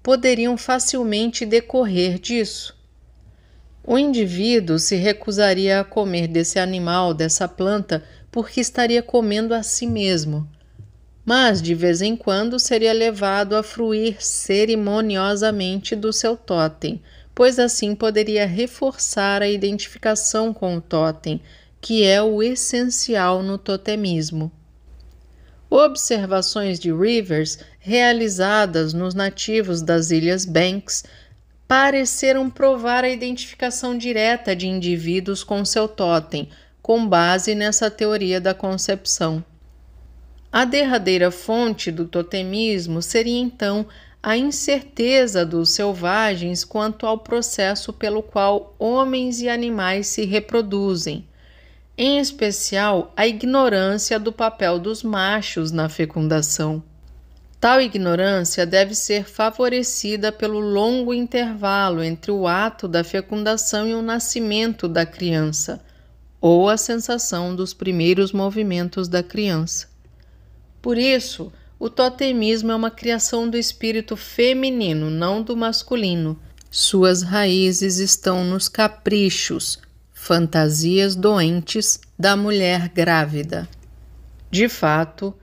poderiam facilmente decorrer disso. O indivíduo se recusaria a comer desse animal, dessa planta, porque estaria comendo a si mesmo mas de vez em quando seria levado a fruir cerimoniosamente do seu totem, pois assim poderia reforçar a identificação com o totem, que é o essencial no totemismo. Observações de Rivers realizadas nos nativos das Ilhas Banks pareceram provar a identificação direta de indivíduos com seu totem, com base nessa teoria da concepção. A derradeira fonte do totemismo seria então a incerteza dos selvagens quanto ao processo pelo qual homens e animais se reproduzem, em especial a ignorância do papel dos machos na fecundação. Tal ignorância deve ser favorecida pelo longo intervalo entre o ato da fecundação e o nascimento da criança, ou a sensação dos primeiros movimentos da criança. Por isso, o totemismo é uma criação do espírito feminino, não do masculino. Suas raízes estão nos caprichos, fantasias doentes da mulher grávida. De fato,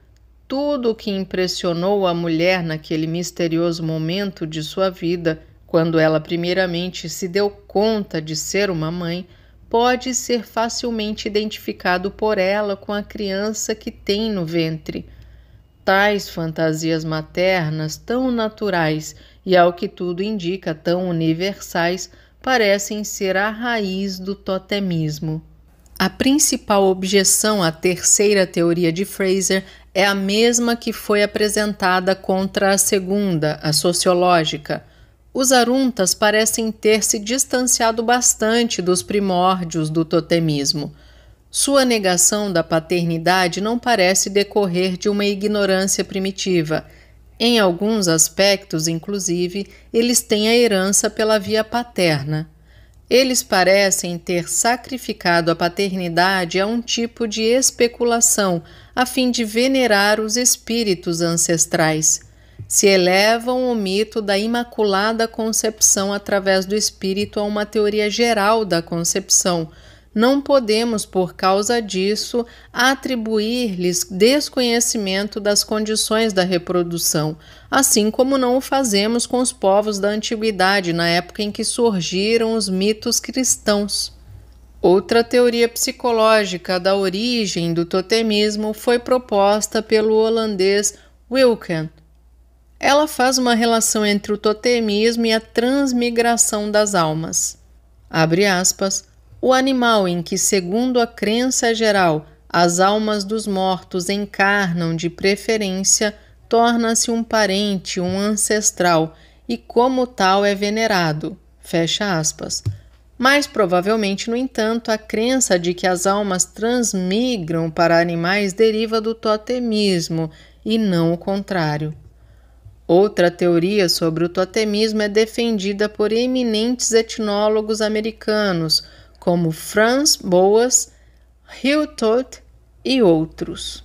tudo o que impressionou a mulher naquele misterioso momento de sua vida, quando ela primeiramente se deu conta de ser uma mãe, pode ser facilmente identificado por ela com a criança que tem no ventre. Tais fantasias maternas, tão naturais e, ao que tudo indica, tão universais, parecem ser a raiz do totemismo. A principal objeção à terceira teoria de Fraser é a mesma que foi apresentada contra a segunda, a sociológica. Os aruntas parecem ter se distanciado bastante dos primórdios do totemismo. Sua negação da paternidade não parece decorrer de uma ignorância primitiva. Em alguns aspectos, inclusive, eles têm a herança pela via paterna. Eles parecem ter sacrificado a paternidade a um tipo de especulação, a fim de venerar os espíritos ancestrais. Se elevam o mito da Imaculada Concepção através do espírito a uma teoria geral da concepção não podemos, por causa disso, atribuir-lhes desconhecimento das condições da reprodução, assim como não o fazemos com os povos da antiguidade, na época em que surgiram os mitos cristãos. Outra teoria psicológica da origem do totemismo foi proposta pelo holandês Wilken. Ela faz uma relação entre o totemismo e a transmigração das almas. Abre aspas o animal em que, segundo a crença geral, as almas dos mortos encarnam de preferência, torna-se um parente, um ancestral, e como tal é venerado. Fecha aspas. Mais provavelmente, no entanto, a crença de que as almas transmigram para animais deriva do totemismo e não o contrário. Outra teoria sobre o totemismo é defendida por eminentes etnólogos americanos, como Franz Boas, Hiltot e outros.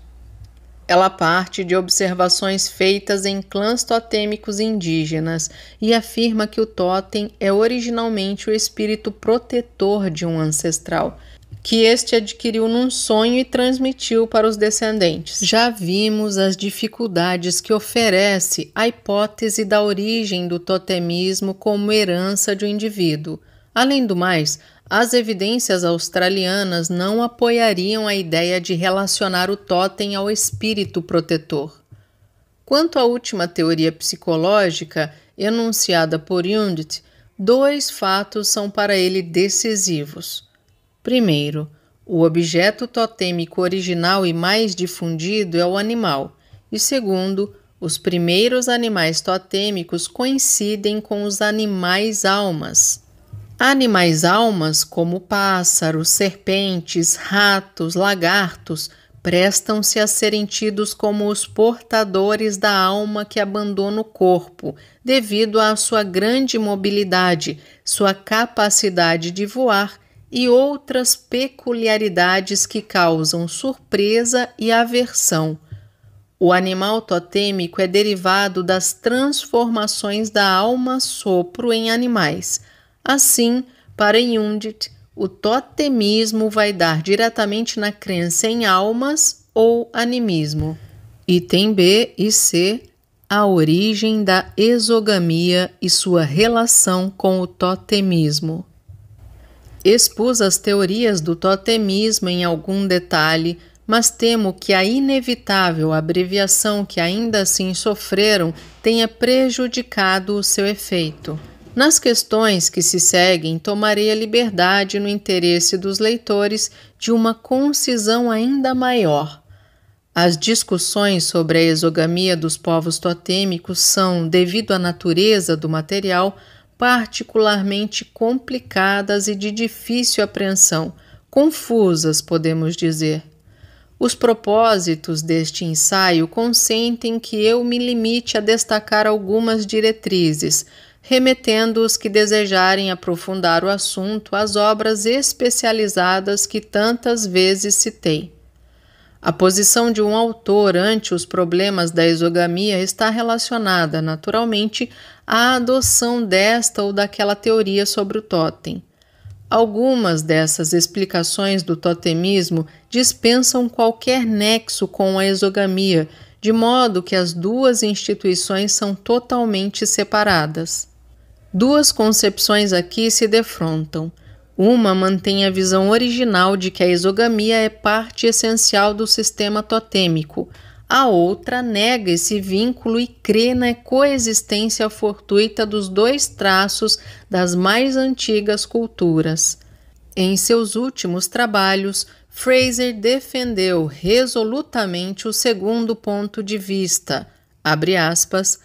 Ela parte de observações feitas em clãs totêmicos indígenas e afirma que o totem é originalmente o espírito protetor de um ancestral, que este adquiriu num sonho e transmitiu para os descendentes. Já vimos as dificuldades que oferece a hipótese da origem do totemismo como herança de um indivíduo. Além do mais, as evidências australianas não apoiariam a ideia de relacionar o totem ao espírito protetor. Quanto à última teoria psicológica, enunciada por Hundt, dois fatos são para ele decisivos. Primeiro, o objeto totêmico original e mais difundido é o animal, e segundo, os primeiros animais totêmicos coincidem com os animais almas. Animais almas, como pássaros, serpentes, ratos, lagartos, prestam-se a serem tidos como os portadores da alma que abandona o corpo, devido à sua grande mobilidade, sua capacidade de voar e outras peculiaridades que causam surpresa e aversão. O animal totêmico é derivado das transformações da alma sopro em animais Assim, para Yundit, o totemismo vai dar diretamente na crença em almas ou animismo. Item B e C, a origem da exogamia e sua relação com o totemismo. Expus as teorias do totemismo em algum detalhe, mas temo que a inevitável abreviação que ainda assim sofreram tenha prejudicado o seu efeito. Nas questões que se seguem, tomarei a liberdade, no interesse dos leitores, de uma concisão ainda maior. As discussões sobre a exogamia dos povos totêmicos são, devido à natureza do material, particularmente complicadas e de difícil apreensão, confusas, podemos dizer. Os propósitos deste ensaio consentem que eu me limite a destacar algumas diretrizes remetendo os que desejarem aprofundar o assunto às obras especializadas que tantas vezes citei. A posição de um autor ante os problemas da exogamia está relacionada, naturalmente, à adoção desta ou daquela teoria sobre o totem. Algumas dessas explicações do totemismo dispensam qualquer nexo com a exogamia, de modo que as duas instituições são totalmente separadas. Duas concepções aqui se defrontam. Uma mantém a visão original de que a isogamia é parte essencial do sistema totêmico. A outra nega esse vínculo e crê na coexistência fortuita dos dois traços das mais antigas culturas. Em seus últimos trabalhos, Fraser defendeu resolutamente o segundo ponto de vista, abre aspas,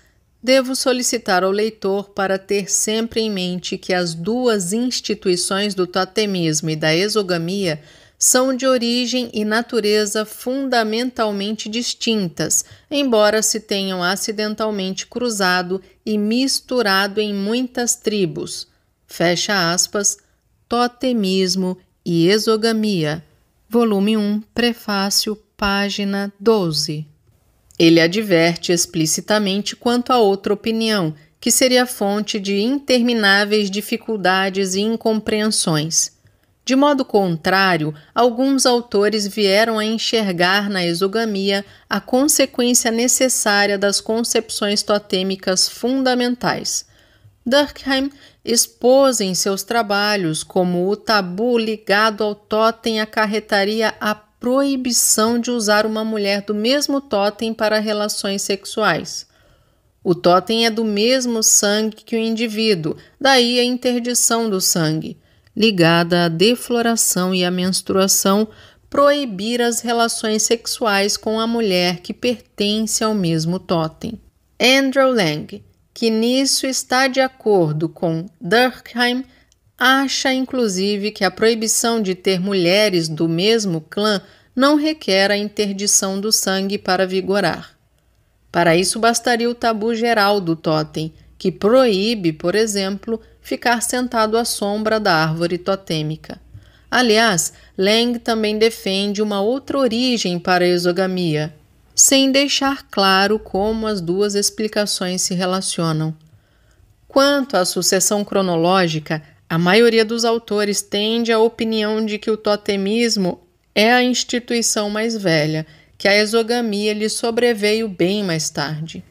devo solicitar ao leitor para ter sempre em mente que as duas instituições do totemismo e da exogamia são de origem e natureza fundamentalmente distintas, embora se tenham acidentalmente cruzado e misturado em muitas tribos. Fecha aspas. Totemismo e exogamia. Volume 1, prefácio, página 12. Ele adverte explicitamente quanto a outra opinião, que seria fonte de intermináveis dificuldades e incompreensões. De modo contrário, alguns autores vieram a enxergar na exogamia a consequência necessária das concepções totêmicas fundamentais. Durkheim expôs em seus trabalhos como o tabu ligado ao totem acarretaria a proibição de usar uma mulher do mesmo totem para relações sexuais. O totem é do mesmo sangue que o indivíduo, daí a interdição do sangue, ligada à defloração e à menstruação, proibir as relações sexuais com a mulher que pertence ao mesmo totem. Andrew Lang, que nisso está de acordo com Durkheim, Acha, inclusive, que a proibição de ter mulheres do mesmo clã não requer a interdição do sangue para vigorar. Para isso bastaria o tabu geral do totem, que proíbe, por exemplo, ficar sentado à sombra da árvore totêmica. Aliás, Lang também defende uma outra origem para a exogamia, sem deixar claro como as duas explicações se relacionam. Quanto à sucessão cronológica, a maioria dos autores tende à opinião de que o totemismo é a instituição mais velha, que a exogamia lhe sobreveio bem mais tarde.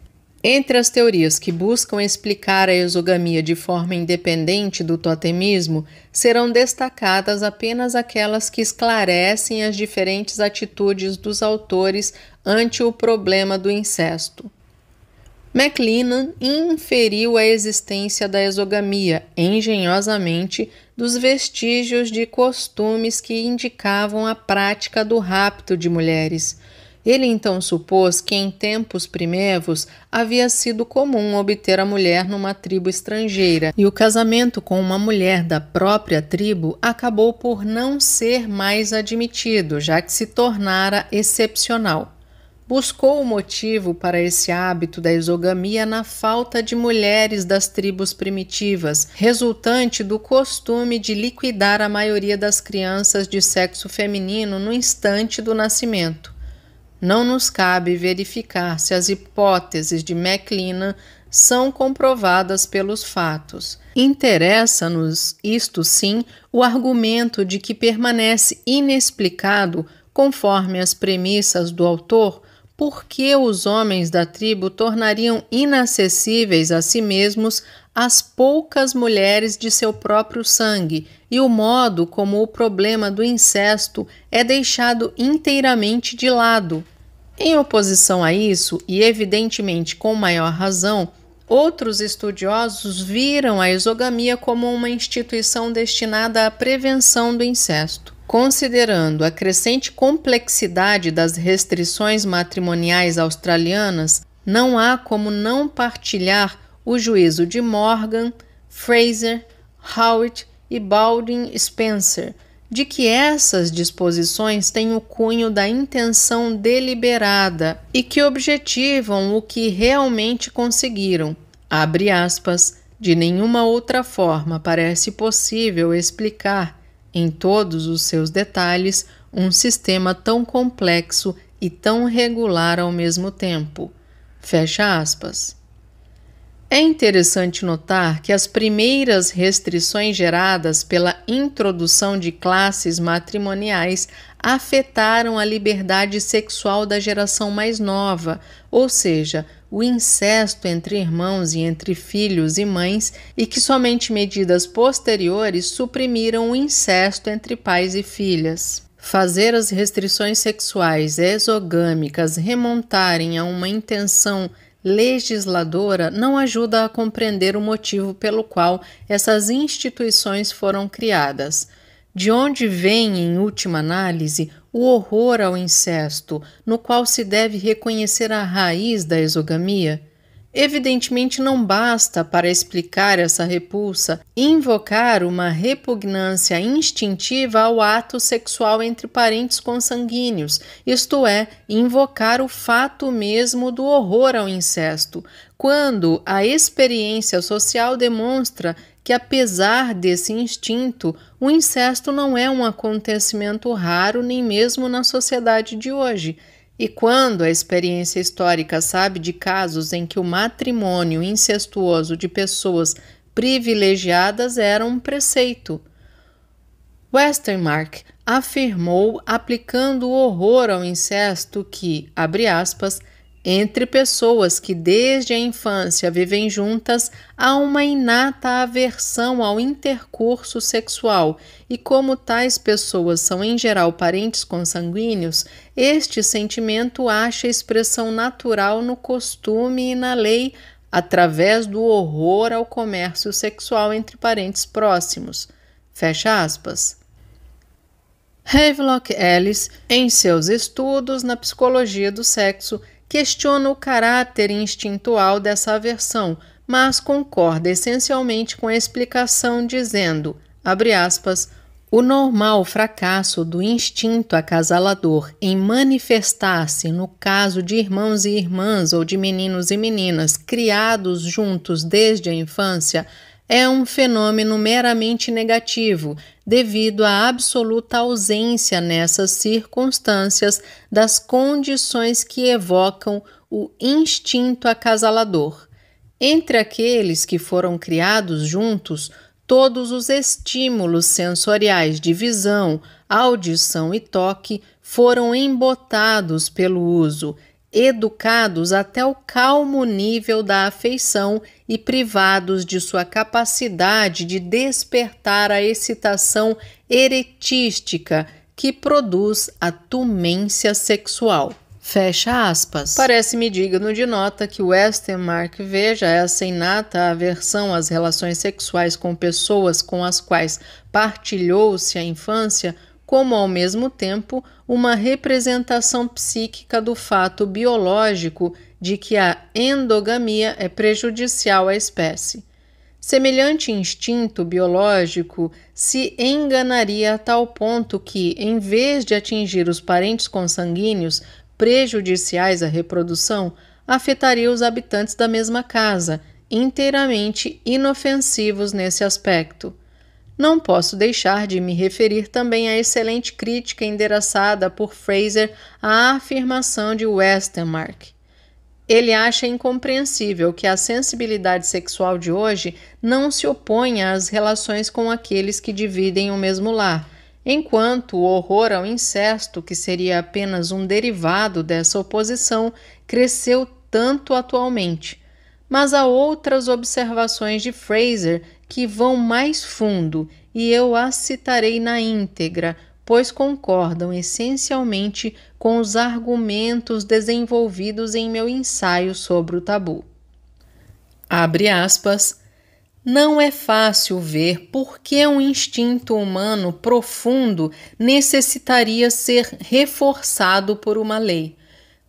Entre as teorias que buscam explicar a exogamia de forma independente do totemismo, serão destacadas apenas aquelas que esclarecem as diferentes atitudes dos autores ante o problema do incesto. MacLennan inferiu a existência da exogamia, engenhosamente, dos vestígios de costumes que indicavam a prática do rapto de mulheres. Ele então supôs que em tempos primevos havia sido comum obter a mulher numa tribo estrangeira, e o casamento com uma mulher da própria tribo acabou por não ser mais admitido, já que se tornara excepcional buscou o motivo para esse hábito da exogamia na falta de mulheres das tribos primitivas, resultante do costume de liquidar a maioria das crianças de sexo feminino no instante do nascimento. Não nos cabe verificar se as hipóteses de MacLennan são comprovadas pelos fatos. Interessa-nos, isto sim, o argumento de que permanece inexplicado, conforme as premissas do autor, por que os homens da tribo tornariam inacessíveis a si mesmos as poucas mulheres de seu próprio sangue e o modo como o problema do incesto é deixado inteiramente de lado. Em oposição a isso, e evidentemente com maior razão, outros estudiosos viram a exogamia como uma instituição destinada à prevenção do incesto. Considerando a crescente complexidade das restrições matrimoniais australianas, não há como não partilhar o juízo de Morgan, Fraser, Howitt e Baldwin Spencer de que essas disposições têm o cunho da intenção deliberada e que objetivam o que realmente conseguiram. Abre aspas, de nenhuma outra forma parece possível explicar em todos os seus detalhes, um sistema tão complexo e tão regular ao mesmo tempo. Fecha aspas. É interessante notar que as primeiras restrições geradas pela introdução de classes matrimoniais afetaram a liberdade sexual da geração mais nova, ou seja, o incesto entre irmãos e entre filhos e mães, e que somente medidas posteriores suprimiram o incesto entre pais e filhas. Fazer as restrições sexuais exogâmicas remontarem a uma intenção legisladora não ajuda a compreender o motivo pelo qual essas instituições foram criadas. De onde vem, em última análise, o horror ao incesto, no qual se deve reconhecer a raiz da exogamia, evidentemente não basta para explicar essa repulsa invocar uma repugnância instintiva ao ato sexual entre parentes consanguíneos, isto é, invocar o fato mesmo do horror ao incesto, quando a experiência social demonstra que, apesar desse instinto, o incesto não é um acontecimento raro nem mesmo na sociedade de hoje. E quando a experiência histórica sabe de casos em que o matrimônio incestuoso de pessoas privilegiadas era um preceito. Westermark afirmou, aplicando o horror ao incesto, que, abre aspas, entre pessoas que desde a infância vivem juntas, há uma inata aversão ao intercurso sexual, e como tais pessoas são em geral parentes consanguíneos, este sentimento acha expressão natural no costume e na lei através do horror ao comércio sexual entre parentes próximos. Fecha aspas. Havelock Ellis, em seus estudos na psicologia do sexo, questiona o caráter instintual dessa aversão, mas concorda essencialmente com a explicação, dizendo, aspas, o normal fracasso do instinto acasalador em manifestar-se no caso de irmãos e irmãs ou de meninos e meninas criados juntos desde a infância é um fenômeno meramente negativo devido à absoluta ausência nessas circunstâncias das condições que evocam o instinto acasalador. Entre aqueles que foram criados juntos, todos os estímulos sensoriais de visão, audição e toque foram embotados pelo uso educados até o calmo nível da afeição e privados de sua capacidade de despertar a excitação eretística que produz a tumência sexual. Fecha aspas. Parece-me digno de nota que Westermarck veja é essa inata aversão às relações sexuais com pessoas com as quais partilhou-se a infância como ao mesmo tempo uma representação psíquica do fato biológico de que a endogamia é prejudicial à espécie. Semelhante instinto biológico se enganaria a tal ponto que, em vez de atingir os parentes consanguíneos prejudiciais à reprodução, afetaria os habitantes da mesma casa, inteiramente inofensivos nesse aspecto. Não posso deixar de me referir também à excelente crítica endereçada por Fraser à afirmação de Westenmarck. Ele acha incompreensível que a sensibilidade sexual de hoje não se oponha às relações com aqueles que dividem o mesmo lar, enquanto o horror ao incesto, que seria apenas um derivado dessa oposição, cresceu tanto atualmente. Mas há outras observações de Fraser que vão mais fundo e eu as citarei na íntegra, pois concordam essencialmente com os argumentos desenvolvidos em meu ensaio sobre o tabu. Abre aspas. Não é fácil ver por que um instinto humano profundo necessitaria ser reforçado por uma lei.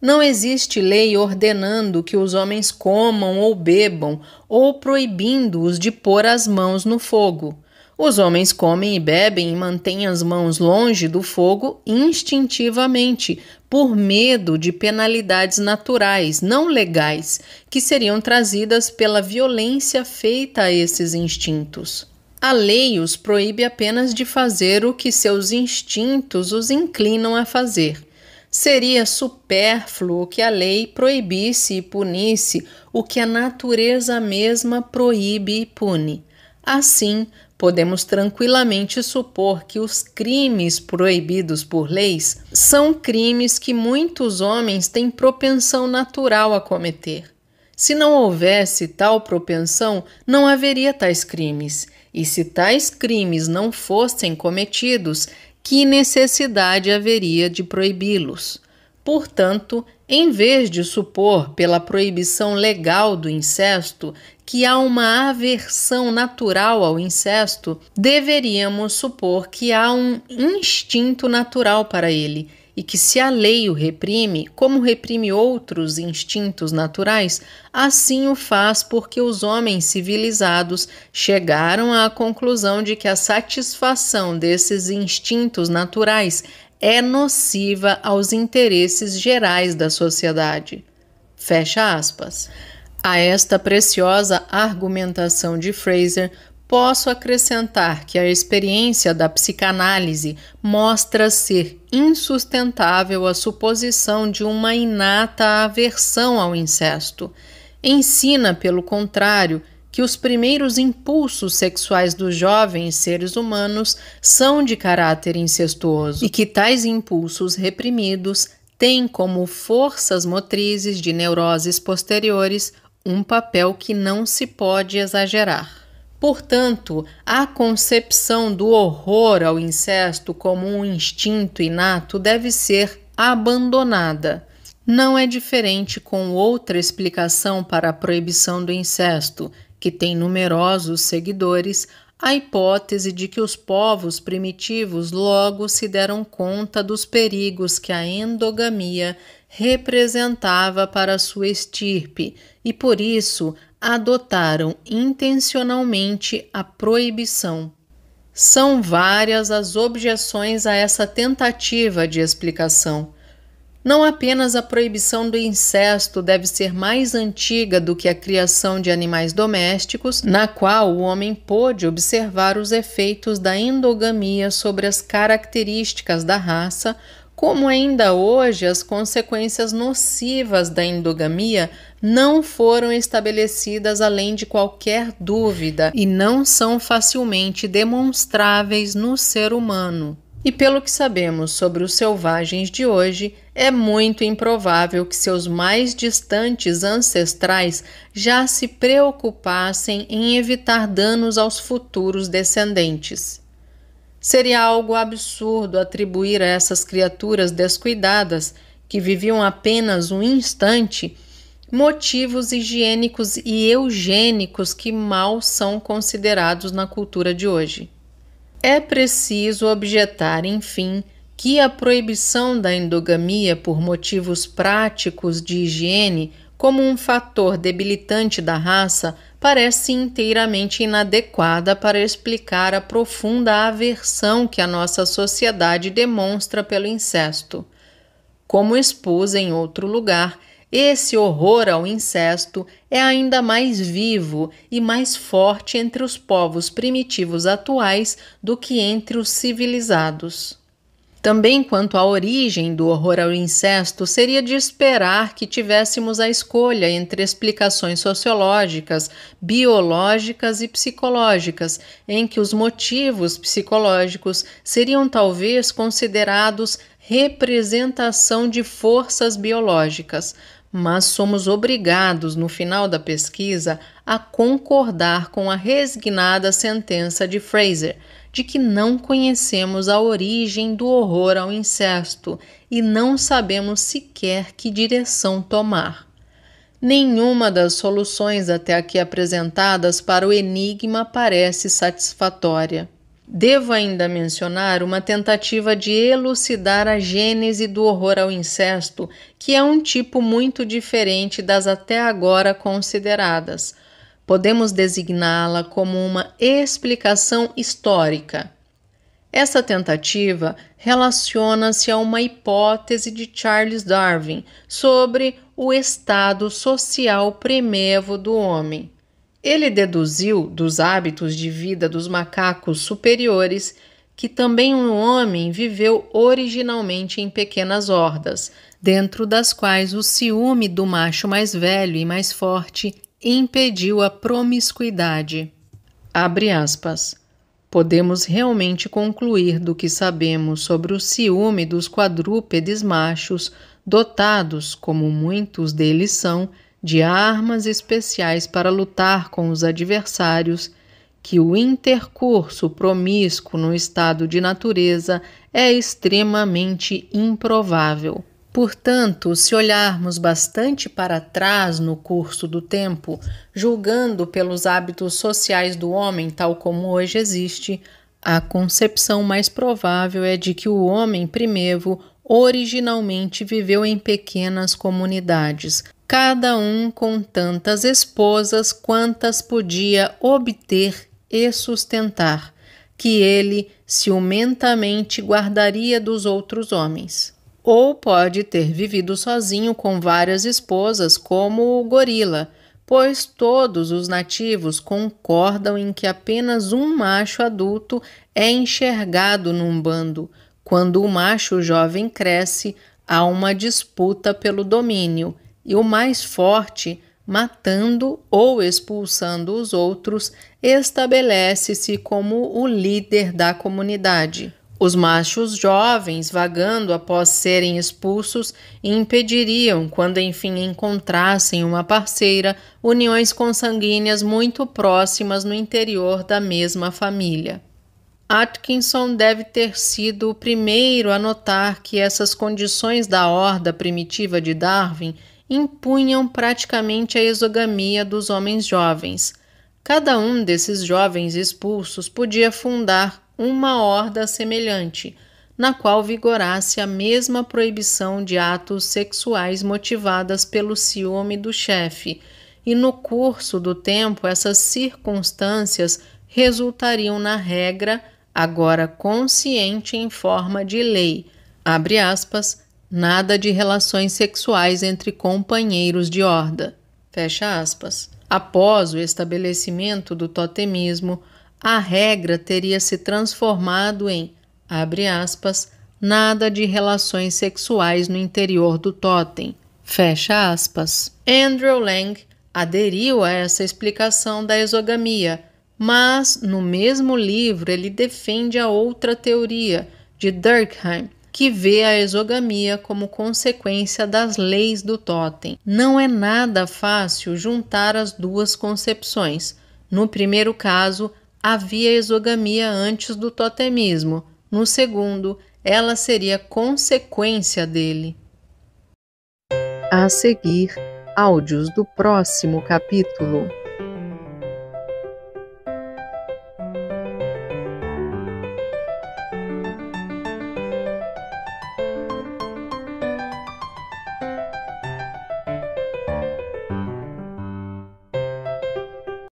Não existe lei ordenando que os homens comam ou bebam, ou proibindo-os de pôr as mãos no fogo. Os homens comem e bebem e mantêm as mãos longe do fogo instintivamente, por medo de penalidades naturais, não legais, que seriam trazidas pela violência feita a esses instintos. A lei os proíbe apenas de fazer o que seus instintos os inclinam a fazer. Seria supérfluo que a lei proibisse e punisse o que a natureza mesma proíbe e pune. Assim, podemos tranquilamente supor que os crimes proibidos por leis são crimes que muitos homens têm propensão natural a cometer. Se não houvesse tal propensão, não haveria tais crimes, e se tais crimes não fossem cometidos, que necessidade haveria de proibi-los. Portanto, em vez de supor pela proibição legal do incesto que há uma aversão natural ao incesto, deveríamos supor que há um instinto natural para ele e que, se a lei o reprime, como reprime outros instintos naturais, assim o faz porque os homens civilizados chegaram à conclusão de que a satisfação desses instintos naturais é nociva aos interesses gerais da sociedade. Fecha aspas. A esta preciosa argumentação de Fraser Posso acrescentar que a experiência da psicanálise mostra ser insustentável a suposição de uma inata aversão ao incesto. Ensina, pelo contrário, que os primeiros impulsos sexuais dos jovens seres humanos são de caráter incestuoso e que tais impulsos reprimidos têm como forças motrizes de neuroses posteriores um papel que não se pode exagerar. Portanto, a concepção do horror ao incesto como um instinto inato deve ser abandonada. Não é diferente com outra explicação para a proibição do incesto, que tem numerosos seguidores, a hipótese de que os povos primitivos logo se deram conta dos perigos que a endogamia representava para sua estirpe e por isso adotaram intencionalmente a proibição. São várias as objeções a essa tentativa de explicação. Não apenas a proibição do incesto deve ser mais antiga do que a criação de animais domésticos, na qual o homem pôde observar os efeitos da endogamia sobre as características da raça, como ainda hoje as consequências nocivas da endogamia não foram estabelecidas além de qualquer dúvida e não são facilmente demonstráveis no ser humano. E pelo que sabemos sobre os selvagens de hoje, é muito improvável que seus mais distantes ancestrais já se preocupassem em evitar danos aos futuros descendentes. Seria algo absurdo atribuir a essas criaturas descuidadas, que viviam apenas um instante, motivos higiênicos e eugênicos que mal são considerados na cultura de hoje. É preciso objetar, enfim, que a proibição da endogamia por motivos práticos de higiene, como um fator debilitante da raça, parece inteiramente inadequada para explicar a profunda aversão que a nossa sociedade demonstra pelo incesto. Como expus em outro lugar, esse horror ao incesto é ainda mais vivo e mais forte entre os povos primitivos atuais do que entre os civilizados. Também quanto à origem do horror ao incesto, seria de esperar que tivéssemos a escolha entre explicações sociológicas, biológicas e psicológicas, em que os motivos psicológicos seriam talvez considerados representação de forças biológicas, mas somos obrigados, no final da pesquisa, a concordar com a resignada sentença de Fraser de que não conhecemos a origem do horror ao incesto e não sabemos sequer que direção tomar. Nenhuma das soluções até aqui apresentadas para o enigma parece satisfatória. Devo ainda mencionar uma tentativa de elucidar a gênese do horror ao incesto, que é um tipo muito diferente das até agora consideradas Podemos designá-la como uma explicação histórica. Essa tentativa relaciona-se a uma hipótese de Charles Darwin sobre o estado social premevo do homem. Ele deduziu dos hábitos de vida dos macacos superiores que também o um homem viveu originalmente em pequenas hordas, dentro das quais o ciúme do macho mais velho e mais forte impediu a promiscuidade. Abre aspas. Podemos realmente concluir do que sabemos sobre o ciúme dos quadrúpedes machos, dotados, como muitos deles são, de armas especiais para lutar com os adversários, que o intercurso promíscuo no estado de natureza é extremamente improvável. Portanto, se olharmos bastante para trás no curso do tempo, julgando pelos hábitos sociais do homem tal como hoje existe, a concepção mais provável é de que o homem primevo originalmente viveu em pequenas comunidades, cada um com tantas esposas quantas podia obter e sustentar, que ele ciumentamente guardaria dos outros homens ou pode ter vivido sozinho com várias esposas, como o gorila, pois todos os nativos concordam em que apenas um macho adulto é enxergado num bando. Quando o macho jovem cresce, há uma disputa pelo domínio e o mais forte, matando ou expulsando os outros, estabelece-se como o líder da comunidade. Os machos jovens, vagando após serem expulsos, impediriam, quando enfim encontrassem uma parceira, uniões consanguíneas muito próximas no interior da mesma família. Atkinson deve ter sido o primeiro a notar que essas condições da horda primitiva de Darwin impunham praticamente a exogamia dos homens jovens. Cada um desses jovens expulsos podia fundar uma horda semelhante, na qual vigorasse a mesma proibição de atos sexuais motivadas pelo ciúme do chefe, e no curso do tempo essas circunstâncias resultariam na regra, agora consciente em forma de lei, abre aspas, nada de relações sexuais entre companheiros de horda, fecha aspas. Após o estabelecimento do totemismo, a regra teria se transformado em, abre aspas, nada de relações sexuais no interior do totem, fecha aspas. Andrew Lang aderiu a essa explicação da exogamia, mas no mesmo livro ele defende a outra teoria, de Durkheim, que vê a exogamia como consequência das leis do totem. Não é nada fácil juntar as duas concepções. No primeiro caso, havia exogamia antes do totemismo, no segundo, ela seria consequência dele. A seguir, áudios do próximo capítulo.